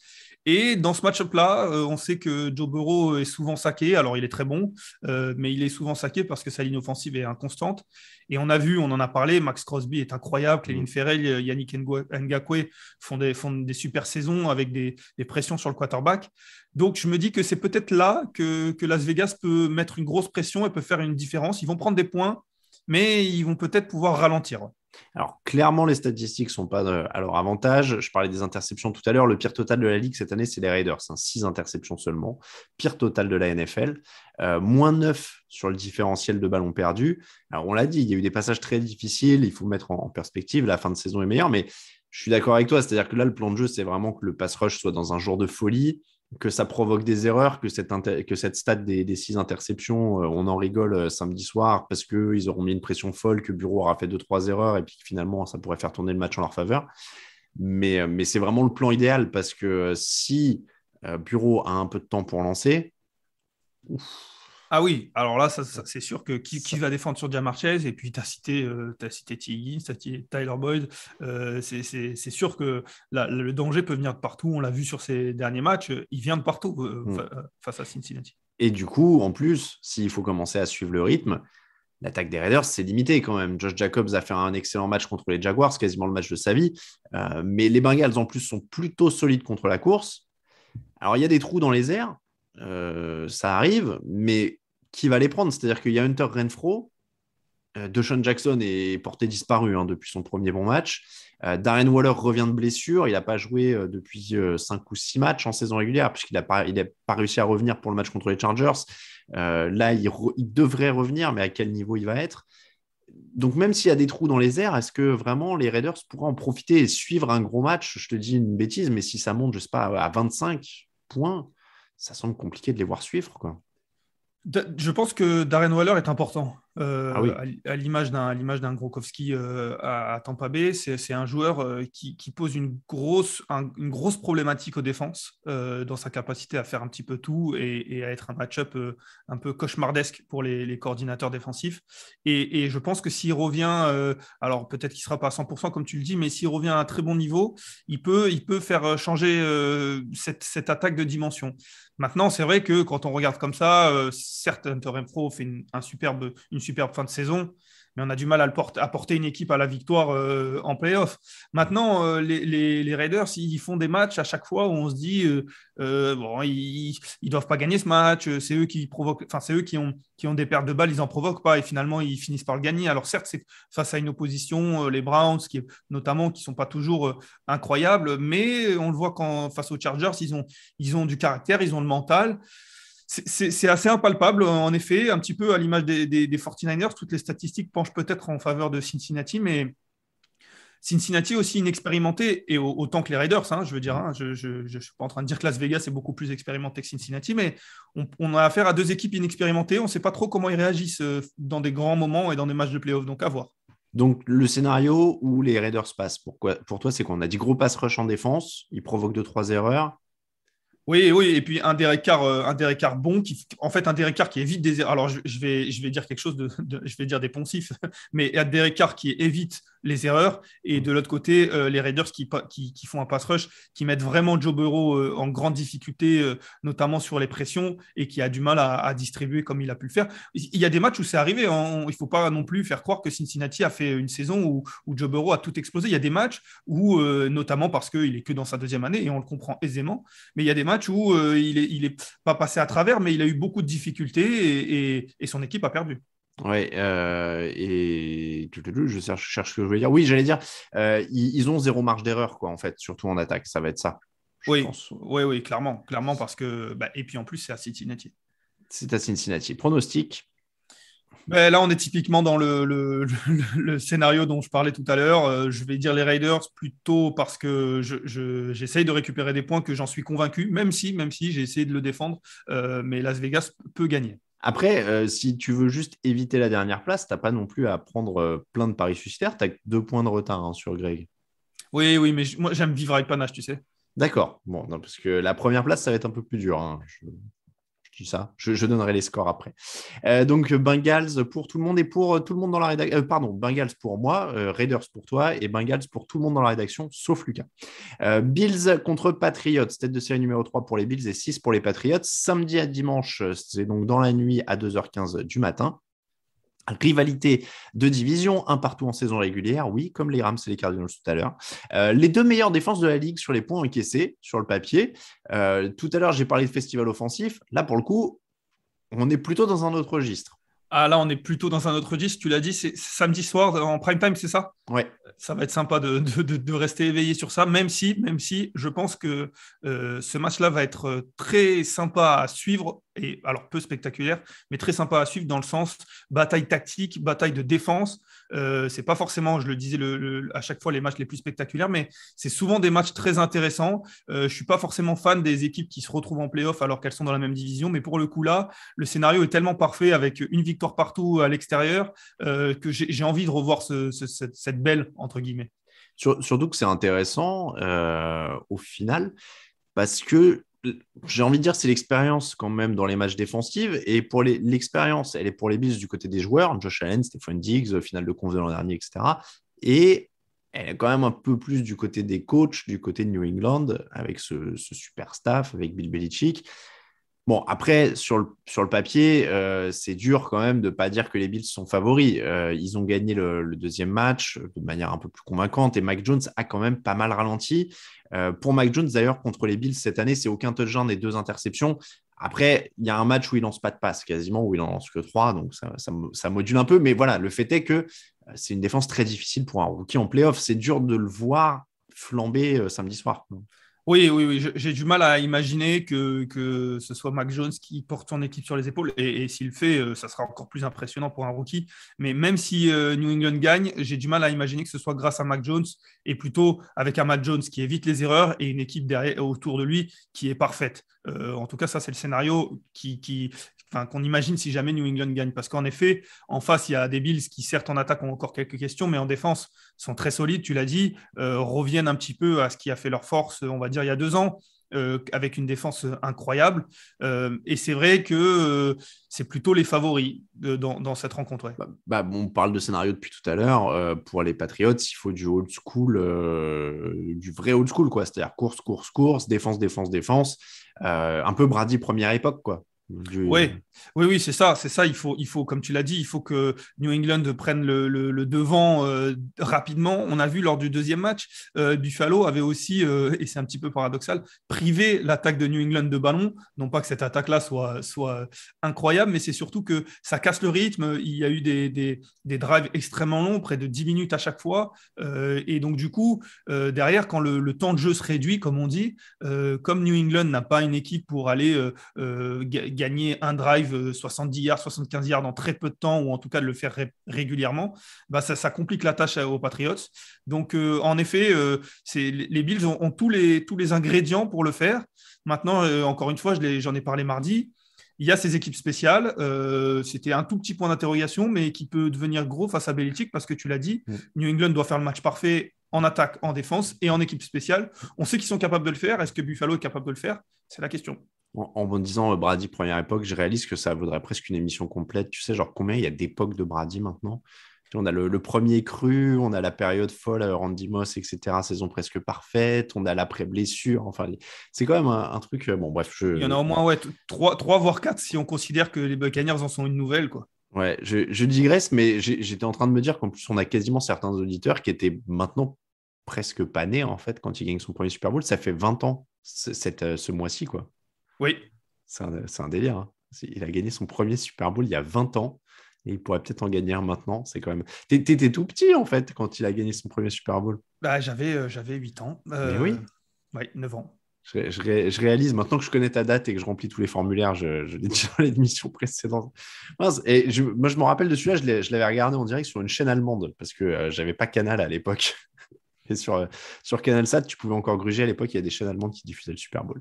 Et dans ce match-up-là, euh, on sait que Joe Burrow est souvent saqué, alors il est très bon, euh, mais il est souvent saqué parce que sa ligne offensive est inconstante. Et on a vu, on en a parlé, Max Crosby est incroyable, Cléline mm. Ferrell, Yannick Ngakwe font des, des super saisons avec des, pressions sur le quarterback. Donc je me dis que c'est peut-être là que, que Las Vegas peut mettre une grosse pression et peut faire une différence. Ils vont prendre des points, mais ils vont peut-être pouvoir ralentir. Alors, clairement, les statistiques sont pas euh, à leur avantage. Je parlais des interceptions tout à l'heure. Le pire total de la Ligue cette année, c'est les Raiders. 6 hein. interceptions seulement. Pire total de la NFL. Euh, moins 9 sur le différentiel de ballons perdu Alors, on l'a dit, il y a eu des passages très difficiles. Il faut mettre en, en perspective. La fin de saison est meilleure, mais je suis d'accord avec toi. C'est-à-dire que là, le plan de jeu, c'est vraiment que le pass rush soit dans un jour de folie que ça provoque des erreurs, que cette, que cette stat des, six interceptions, euh, on en rigole euh, samedi soir parce qu'ils auront mis une pression folle, que Bureau aura fait deux, trois erreurs et puis finalement ça pourrait faire tourner le match en leur faveur. Mais, euh, mais c'est vraiment le plan idéal parce que si Bureau a un peu de temps pour lancer, ouf, ah oui, alors là, c'est sûr que qui, va défendre sur diamarchez Et puis, tu as cité, euh, cité cité Tyler Boyd. Euh, c'est sûr que le danger peut venir de partout. On l'a vu sur ces derniers matchs. Il vient de partout euh, mm. face à Cincinnati. Et du coup, en plus, s'il faut commencer à suivre le rythme, l'attaque des Raiders, c'est limité quand même. Josh Jacobs a fait un excellent match contre les Jaguars, quasiment le match de sa vie. Euh, mais les Bengals, en plus, sont plutôt solides contre la course. Alors, il y a des trous dans les airs. ça arrive, mais qui va les prendre. C'est-à-dire qu'il y a Hunter Renfro, euh, DeShaun Jackson est porté disparu hein, depuis son premier bon match. Euh, Darren Waller revient de blessure. Il n'a pas joué euh, depuis 5 euh, ou 6 matchs en saison régulière, puisqu'il n'a pas, réussi à revenir pour le match contre les Chargers. là, il, devrait revenir, mais à quel niveau il va être donc, même s'il y a des trous dans les airs, est-ce que vraiment les Raiders pourraient en profiter et suivre un gros match Je te dis une bêtise, mais si ça monte, je sais pas, à 25 points, ça semble compliqué de les voir suivre. Quoi. Je pense que Darren Waller est important. Ah euh, à l'image d'un l'image d'un Grokowski euh, à, Tampa Bay. C'est un joueur euh, qui, qui, pose une grosse une grosse problématique aux défenses dans sa capacité à faire un petit peu tout et, à être un match-up un peu cauchemardesque pour les, les coordinateurs défensifs. Et, et, je pense que s'il revient, alors peut-être qu'il sera pas à 100% comme tu le dis, mais s'il revient à un très bon niveau, il peut il peut faire changer cette, cette attaque de dimension. Maintenant, c'est vrai que quand on regarde comme ça, certes, Hunter Pro fait une, un superbe, une superbe fin de saison, mais on a du mal à, le porter, une équipe à la victoire euh, en playoff. Maintenant, euh, les, Raiders, ils font des matchs à chaque fois où on se dit, euh, bon, ils ne doivent pas gagner ce match, c'est eux qui provoquent, enfin, c'est eux qui ont, qui ont des pertes de balles, ils n'en provoquent pas et finalement, ils finissent par le gagner. Alors, certes, c'est face à une opposition, les Browns, qui, notamment, qui ne sont pas toujours incroyables, mais on le voit quand, face aux Chargers, ils ont, ils ont du caractère, ils ont le mental c'est assez impalpable, en effet, un petit peu à l'image des, 49ers. Toutes les statistiques penchent peut-être en faveur de Cincinnati, mais Cincinnati aussi inexpérimenté, et autant que les Raiders, hein, je veux dire. Hein, je ne suis pas en train de dire que Las Vegas est beaucoup plus expérimenté que Cincinnati, mais on, a affaire à deux équipes inexpérimentées. On ne sait pas trop comment ils réagissent euh, dans des grands moments et dans des matchs de playoffs, donc à voir. Donc, le scénario où les Raiders passent, pour, pour toi, c'est qu'on a dit gros pass rush en défense, ils provoquent 2 trois erreurs, oui, oui, et puis un des euh, un bon, qui, en fait, un des qui évite des. Er-, alors, je, vais, je vais dire quelque chose de, je vais dire des poncifs, mais un des écarts qui évite les erreurs. Et de l'autre côté, euh, les Raiders qui, qui, font un pass rush, qui mettent vraiment Joe Burrow euh, en grande difficulté, euh, notamment sur les pressions, et qui a du mal à, distribuer comme il a pu le faire. Il y a des matchs où c'est arrivé. Hein. Il ne faut pas non plus faire croire que Cincinnati a fait une saison où, Joe Burrow a tout explosé. Il y a des matchs où, notamment parce qu'il est que dans sa deuxième année, et on le comprend aisément, mais il y a des matchs où il n'est il est pas passé à travers, mais il a eu beaucoup de difficultés et son équipe a perdu. Ouais, euh, et je cherche, je cherche, ce que je veux dire. Oui, j'allais dire, euh, ils, ont zéro marge d'erreur, quoi, en fait, surtout en attaque, ça va être ça. Oui, oui, clairement, clairement, parce que. Bah, et puis en plus, c'est à Cincinnati. C'est à Cincinnati. Pronostic ben, Là, on est typiquement dans le, scénario dont je parlais tout à l'heure. Euh, je vais dire les Raiders plutôt parce que j'essaye de récupérer des points que j'en suis convaincu, même si, même si j'ai essayé de le défendre, mais Las Vegas peut gagner. Après, euh, si tu veux juste éviter la dernière place, tu n'as pas non plus à prendre euh, plein de paris suicidaires. Tu as deux points de retard hein, sur Greg. Oui, oui, mais moi, j'aime vivre avec panache, tu sais. D'accord. Bon, non, parce que la première place, ça va être un peu plus dur. Hein ça. Je, donnerai les scores après. Euh, donc Bengals pour tout le monde et pour euh, tout le monde dans la rédaction. Euh, pardon, Bengals pour moi, Raiders pour toi et Bengals pour tout le monde dans la rédaction, sauf Lucas. Bills contre Patriots, tête de série numéro 3 pour les Bills et 6 pour les Patriots. Samedi à dimanche, c'est donc dans la nuit à 2h15 du matin. Rivalité de division, un partout en saison régulière, oui, comme les Rams et les Cardinals tout à l'heure. Euh, les deux meilleures défenses de la ligue sur les points encaissés, sur le papier. Euh, tout à l'heure, j'ai parlé de festival offensif. Là, pour le coup, on est plutôt dans un autre registre. Ah là, on est plutôt dans un autre registre. Tu l'as dit, c'est samedi soir en prime time, c'est ça Oui. Ça va être sympa de, rester éveillé sur ça, même si, même si je pense que euh, ce match-là va être très sympa à suivre et alors peu spectaculaire, mais très sympa à suivre dans le sens bataille tactique, bataille de défense. Euh, c'est pas forcément, je le disais le, à chaque fois, les matchs les plus spectaculaires, mais c'est souvent des matchs très intéressants. Euh, je suis pas forcément fan des équipes qui se retrouvent en playoff alors qu'elles sont dans la même division, mais pour le coup là, le scénario est tellement parfait avec une victoire partout à l'extérieur euh, que j'ai envie de revoir cette, cette, belle entre guillemets. Surtout que c'est intéressant euh, au final parce que j'ai envie de dire, c'est l'expérience quand même dans les matchs défensifs Et pour l'expérience, elle est pour les Bills du côté des joueurs, Josh Allen, Stephen Diggs, euh, finale de conf de l'an dernier, etc. Et elle est quand même un peu plus du côté des coachs, du côté de New England, avec ce super staff, avec Bill Belichick. Bon, après, sur le, papier, euh, c'est dur quand même de ne pas dire que les Bills sont favoris. Euh, ils ont gagné le, deuxième match de manière un peu plus convaincante et Mike Jones a quand même pas mal ralenti. Euh, pour Mike Jones, d'ailleurs, contre les Bills cette année, c'est aucun touchdown et deux interceptions. Après, il y a un match où il lance pas de passe quasiment, où il n'en lance que trois, donc ça, ça module un peu. Mais voilà, le fait est que c'est une défense très difficile pour un rookie en playoff. C'est dur de le voir flamber samedi soir. Oui, oui, oui. J'ai du mal à imaginer que, ce soit Mac Jones qui porte son équipe sur les épaules. Et, s'il le fait, euh, ça sera encore plus impressionnant pour un rookie. Mais même si euh, New England gagne, j'ai du mal à imaginer que ce soit grâce à Mac Jones et plutôt avec un Mac Jones qui évite les erreurs et une équipe derrière, autour de lui qui est parfaite. Euh, en tout cas, ça, c'est le scénario qui, qui, qu'on imagine si jamais New England gagne. Parce qu'en effet, en face, il y a des Bills qui, certes, en attaque ont encore quelques questions, mais en défense sont très solides, tu l'as dit, euh, reviennent un petit peu à ce qui a fait leur force, on va dire, il y a deux ans. Euh, avec une défense incroyable. Euh, et c'est vrai que c'est plutôt les favoris dans, cette rencontre. Ouais. Bah, bah, on parle de scénario depuis tout à l'heure. pour les Patriots, il faut du old school, du vrai old school, quoi. C'est-à-dire course, course, course, défense, défense, défense. un peu Brady première époque, quoi. Oui, oui, c'est ça, c'est ça. Il faut, il faut, comme tu l'as dit, il faut que New England prenne le, le, devant euh, rapidement. On a vu lors du deuxième match, euh, Buffalo avait aussi, euh, et c'est un petit peu paradoxal, privé l'attaque de New England de ballon. Non pas que cette attaque-là soit, soit incroyable, mais c'est surtout que ça casse le rythme. Il y a eu des, drives extrêmement longs, près de 10 minutes à chaque fois. et donc, du coup, derrière, quand le, le, temps de jeu se réduit, comme on dit, comme New England n'a pas une équipe pour aller gagner gagner un drive 70 euh, yards, 75 yards dans très peu de temps, ou en tout cas de le faire régulièrement, bah ça, complique la tâche aux Patriots. Donc, euh, en effet, euh, les Bills ont, tous, les, tous les ingrédients pour le faire. Maintenant, encore une fois, j'en ai parlé mardi, il y a ces équipes spéciales. C'était un tout petit point d'interrogation, mais qui peut devenir gros face à Belichick parce que tu l'as dit, mm. New England doit faire le match parfait en attaque, en défense et en équipe spéciale. On sait qu'ils sont capables de le faire. Est-ce que Buffalo est capable de le faire C'est la question en, me disant euh, Brady première époque, je réalise que ça vaudrait presque une émission complète. Tu sais, genre combien il y a d'époques de Brady maintenant on a le, premier cru, on a la période folle, euh, Randy Moss, etc. Saison presque parfaite, on a l'après-blessure. Enfin, c'est quand même un, truc. Euh, bon, bref. Il y en a au moins, ouais, trois, trois voire quatre si on considère que les Buccaneers en sont une nouvelle, quoi. Ouais, je, digresse, mais j'étais en train de me dire qu'en plus, on a quasiment certains auditeurs qui étaient maintenant presque pas nés, en fait, quand il gagne son premier Super Bowl. Ça fait 20 ans, cette, ce mois-ci, quoi. Oui. C'est un, délire. Hein. Il a gagné son premier Super Bowl il y a 20 ans. Et il pourrait peut-être en gagner un maintenant. C'est quand même. T'étais tout petit, en fait, quand il a gagné son premier Super Bowl. Bah, j'avais, euh, j'avais 8 ans. Euh, oui. 9 ans. Je, réalise maintenant que je connais ta date et que je remplis tous les formulaires, je, l'ai dit dans l'émission précédente. Et je, moi, je me rappelle de celui-là, je l'avais regardé en direct sur une chaîne allemande parce que euh, j'avais pas Canal à l'époque sur, euh, CanalSat, tu pouvais encore gruger à l'époque, il y a des chaînes allemandes qui diffusaient le Super Bowl.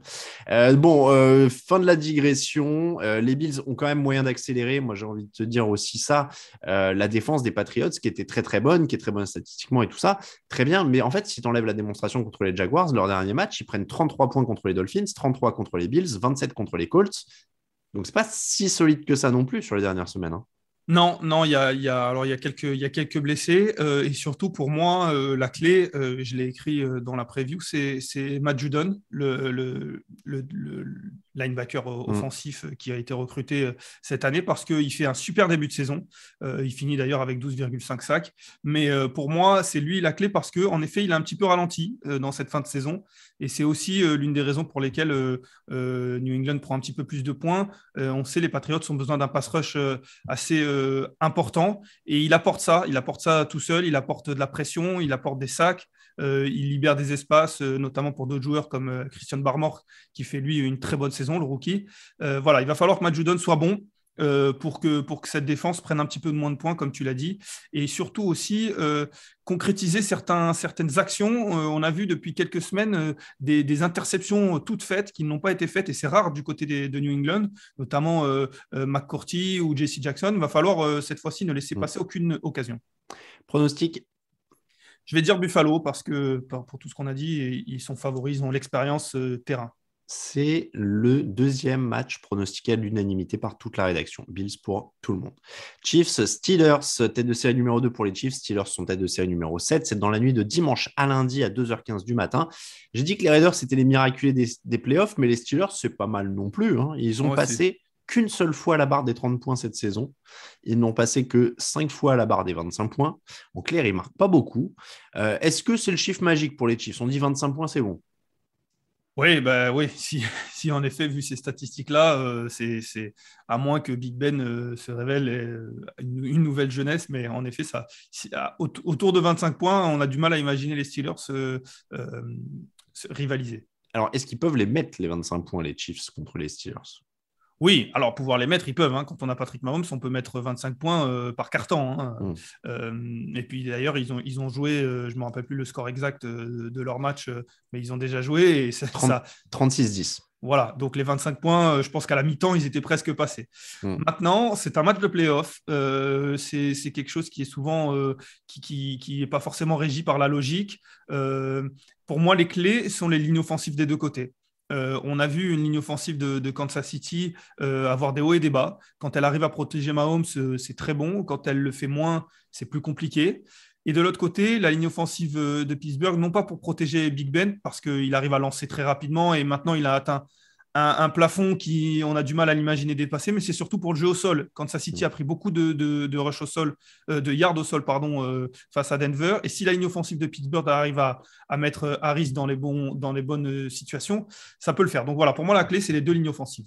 Euh, bon, euh, fin de la digression. les Bills ont quand même moyen d'accélérer. Moi, j'ai envie de te dire aussi ça. la défense des Patriots, qui était très très bonne, qui est très bonne statistiquement et tout ça, très bien. Mais en fait, si tu enlèves la démonstration contre les Jaguars, leur dernier match, ils prennent 33 points contre les Dolphins, 33 contre les Bills, 27 contre les Colts. Donc, c'est pas si solide que ça non plus sur les dernières semaines. Hein. Non, non, il y a, alors il quelques, il quelques blessés euh, et surtout pour moi euh, la clé, euh, je l'ai écrit dans la preview, c'est Matt Judon, le, le, linebacker mm. offensif qui a été recruté cette année parce qu'il fait un super début de saison. il finit d'ailleurs avec 12,5 sacs, mais pour moi c'est lui la clé parce qu'en effet il a un petit peu ralenti dans cette fin de saison et c'est aussi l'une des raisons pour lesquelles New England prend un petit peu plus de points. on sait les Patriots ont besoin d'un pass rush assez euh, important et il apporte ça. Il apporte ça tout seul. Il apporte de la pression, il apporte des sacs, euh, il libère des espaces, euh, notamment pour d'autres joueurs comme Christian Barmore qui fait lui une très bonne saison, le rookie. voilà, il va falloir que Matt Judon soit bon. Euh, pour, que, cette défense prenne un petit peu moins de points, comme tu l'as dit, et surtout aussi euh, concrétiser certaines actions. Euh, on a vu depuis quelques semaines des, interceptions toutes faites qui n'ont pas été faites, et c'est rare du côté de New England, notamment McCourty ou Jesse Jackson. Il va falloir cette fois-ci ne laisser mm. passer aucune occasion. Pronostic Je vais dire Buffalo parce que pour tout ce qu'on a dit, ils sont favoris, dans l'expérience terrain. C'est le deuxième match pronostiqué à l'unanimité par toute la rédaction. Bills pour tout le monde. Chiefs, Steelers, tête de série numéro 2 pour les Chiefs. Steelers sont tête de série numéro 7. C'est dans la nuit de dimanche à lundi à 2h15 du matin. J'ai dit que les Raiders, c'était les miraculés des, playoffs, mais les Steelers, c'est pas mal non plus. Hein. Ils ont passé qu'une seule fois à la barre des 30 points cette saison. Ils n'ont passé que 5 fois à la barre des 25 points. Donc, clair, ils ne marquent pas beaucoup. Euh, est-ce que c'est le chiffre magique pour les Chiefs On dit 25 points, c'est bon. Oui, bah oui, si, en effet, vu ces statistiques-là, euh, c'est à moins que Big Ben euh, se révèle euh, une, nouvelle jeunesse, mais en effet, ça, autour de 25 points, on a du mal à imaginer les Steelers se rivaliser. Alors, est-ce qu'ils peuvent les mettre, les 25 points, les Chiefs, contre les Steelers oui, alors pouvoir les mettre, ils peuvent. Hein. Quand on a Patrick Mahomes, on peut mettre 25 points euh, par carton. Hein. Mm. Euh, et puis d'ailleurs, ils ont, joué, euh, je ne me rappelle plus le score exact de leur match, mais ils ont déjà joué. Et ça, 36-10. Voilà, donc les 25 points, je pense qu'à la mi-temps, ils étaient presque passés. Mm. Maintenant, c'est un match de playoff. c'est quelque chose qui est souvent, qui n'est pas forcément régi par la logique. pour moi, les clés sont les lignes offensives des deux côtés. Euh, on a vu une ligne offensive de, Kansas City euh, avoir des hauts et des bas. Quand elle arrive à protéger Mahomes, euh, c'est très bon. Quand elle le fait moins, c'est plus compliqué. Et de l'autre côté, la ligne offensive de Pittsburgh, non pas pour protéger Big Ben, parce qu'il arrive à lancer très rapidement et maintenant il a atteint un, plafond qui on a du mal à l'imaginer dépasser, mais c'est surtout pour le jeu au sol. Kansas City mm. a pris beaucoup de, de, rush au sol, euh, de yards au sol, pardon, euh, face à Denver. Et si la ligne offensive de Pittsburgh arrive à, à, mettre Harris dans les, bons, dans les bonnes euh, situations, ça peut le faire. Donc voilà, pour moi, la clé, c'est les deux lignes offensives.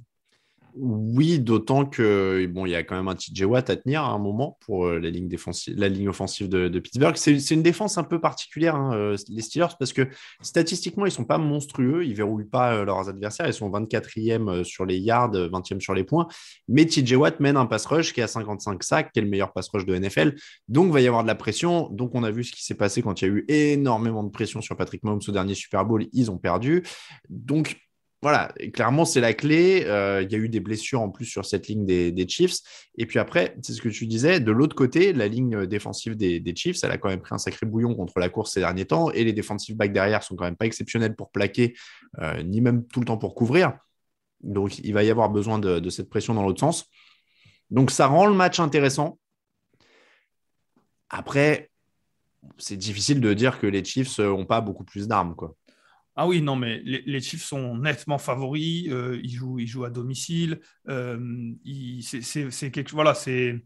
Oui, d'autant que bon, il y a quand même un TJ Watt à tenir à un moment pour euh, la ligne, la ligne offensive de, Pittsburgh. C'est une défense un peu particulière, hein, euh, les Steelers, parce que statistiquement, ils ne sont pas monstrueux, ils ne verrouillent pas euh, leurs adversaires, ils sont 24e sur les yards, 20e sur les points. Mais TJ Watt mène un pass rush qui a à 55 sacs, qui est le meilleur pass rush de NFL. Donc, il va y avoir de la pression. Donc, on a vu ce qui s'est passé quand il y a eu énormément de pression sur Patrick Mahomes au dernier Super Bowl, ils ont perdu. Donc, voilà, clairement, c'est la clé. Euh, il y a eu des blessures en plus sur cette ligne des, Chiefs. Et puis après, c'est ce que tu disais, de l'autre côté, la ligne défensive des, Chiefs, elle a quand même pris un sacré bouillon contre la course ces derniers temps. Et les défensifs back derrière sont quand même pas exceptionnels pour plaquer, euh, ni même tout le temps pour couvrir. Donc, il va y avoir besoin de, de cette pression dans l'autre sens. Donc, ça rend le match intéressant. Après, c'est difficile de dire que les Chiefs n'ont pas beaucoup plus d'armes, quoi. Ah oui, non, mais les, Chiefs sont nettement favoris. Euh, ils, jouent, à domicile. Euh, c'est Voilà, c'est.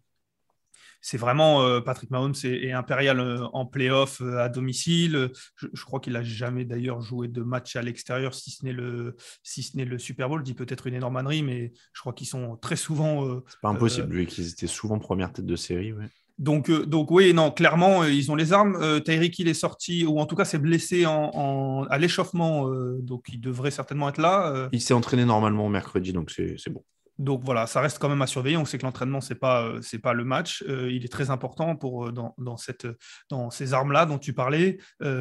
C'est vraiment euh, Patrick Mahomes et, Impérial en playoff à domicile. Je, crois qu'il n'a jamais d'ailleurs joué de match à l'extérieur, si ce n'est le, si ce le Super Bowl. Je dis peut-être une énorme mais je crois qu'ils sont très souvent. c'est pas impossible, vu qu'ils étaient souvent première tête de série. Ouais. Donc, euh, donc oui, non, clairement, euh, ils ont les armes. Euh, il est sorti, ou en tout cas, s'est blessé en, en, à l'échauffement, euh, donc il devrait certainement être là. Il s'est entraîné normalement mercredi, donc c'est bon. Donc voilà, ça reste quand même à surveiller. On sait que l'entraînement, ce n'est pas, euh, c'est pas le match. Euh, il est très important pour, euh, dans, cette, dans ces armes-là dont tu parlais.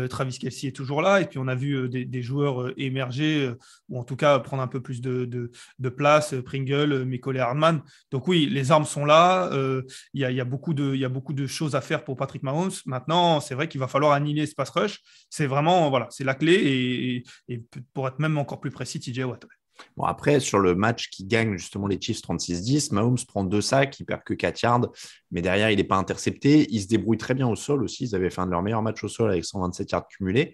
Travis Kelsey est toujours là. Et puis, on a vu des, joueurs émerger, ou en tout cas prendre un peu plus de, place, Pringle, Mikolé Hardman. Donc oui, les armes sont là. Il y, a, beaucoup de, y a beaucoup de choses à faire pour Patrick Mahomes. Maintenant, c'est vrai qu'il va falloir annuler Space rush. C'est vraiment, voilà, c'est la clé. Et, pour être même encore plus précis, TJ Watt. Bon, après, sur le match qui gagne justement les Chiefs 36-10, Mahomes prend deux sacs, il perd que 4 yards, mais derrière, il n'est pas intercepté. Il se débrouille très bien au sol aussi. Ils avaient fait un de leurs meilleurs matchs au sol avec 127 yards cumulés.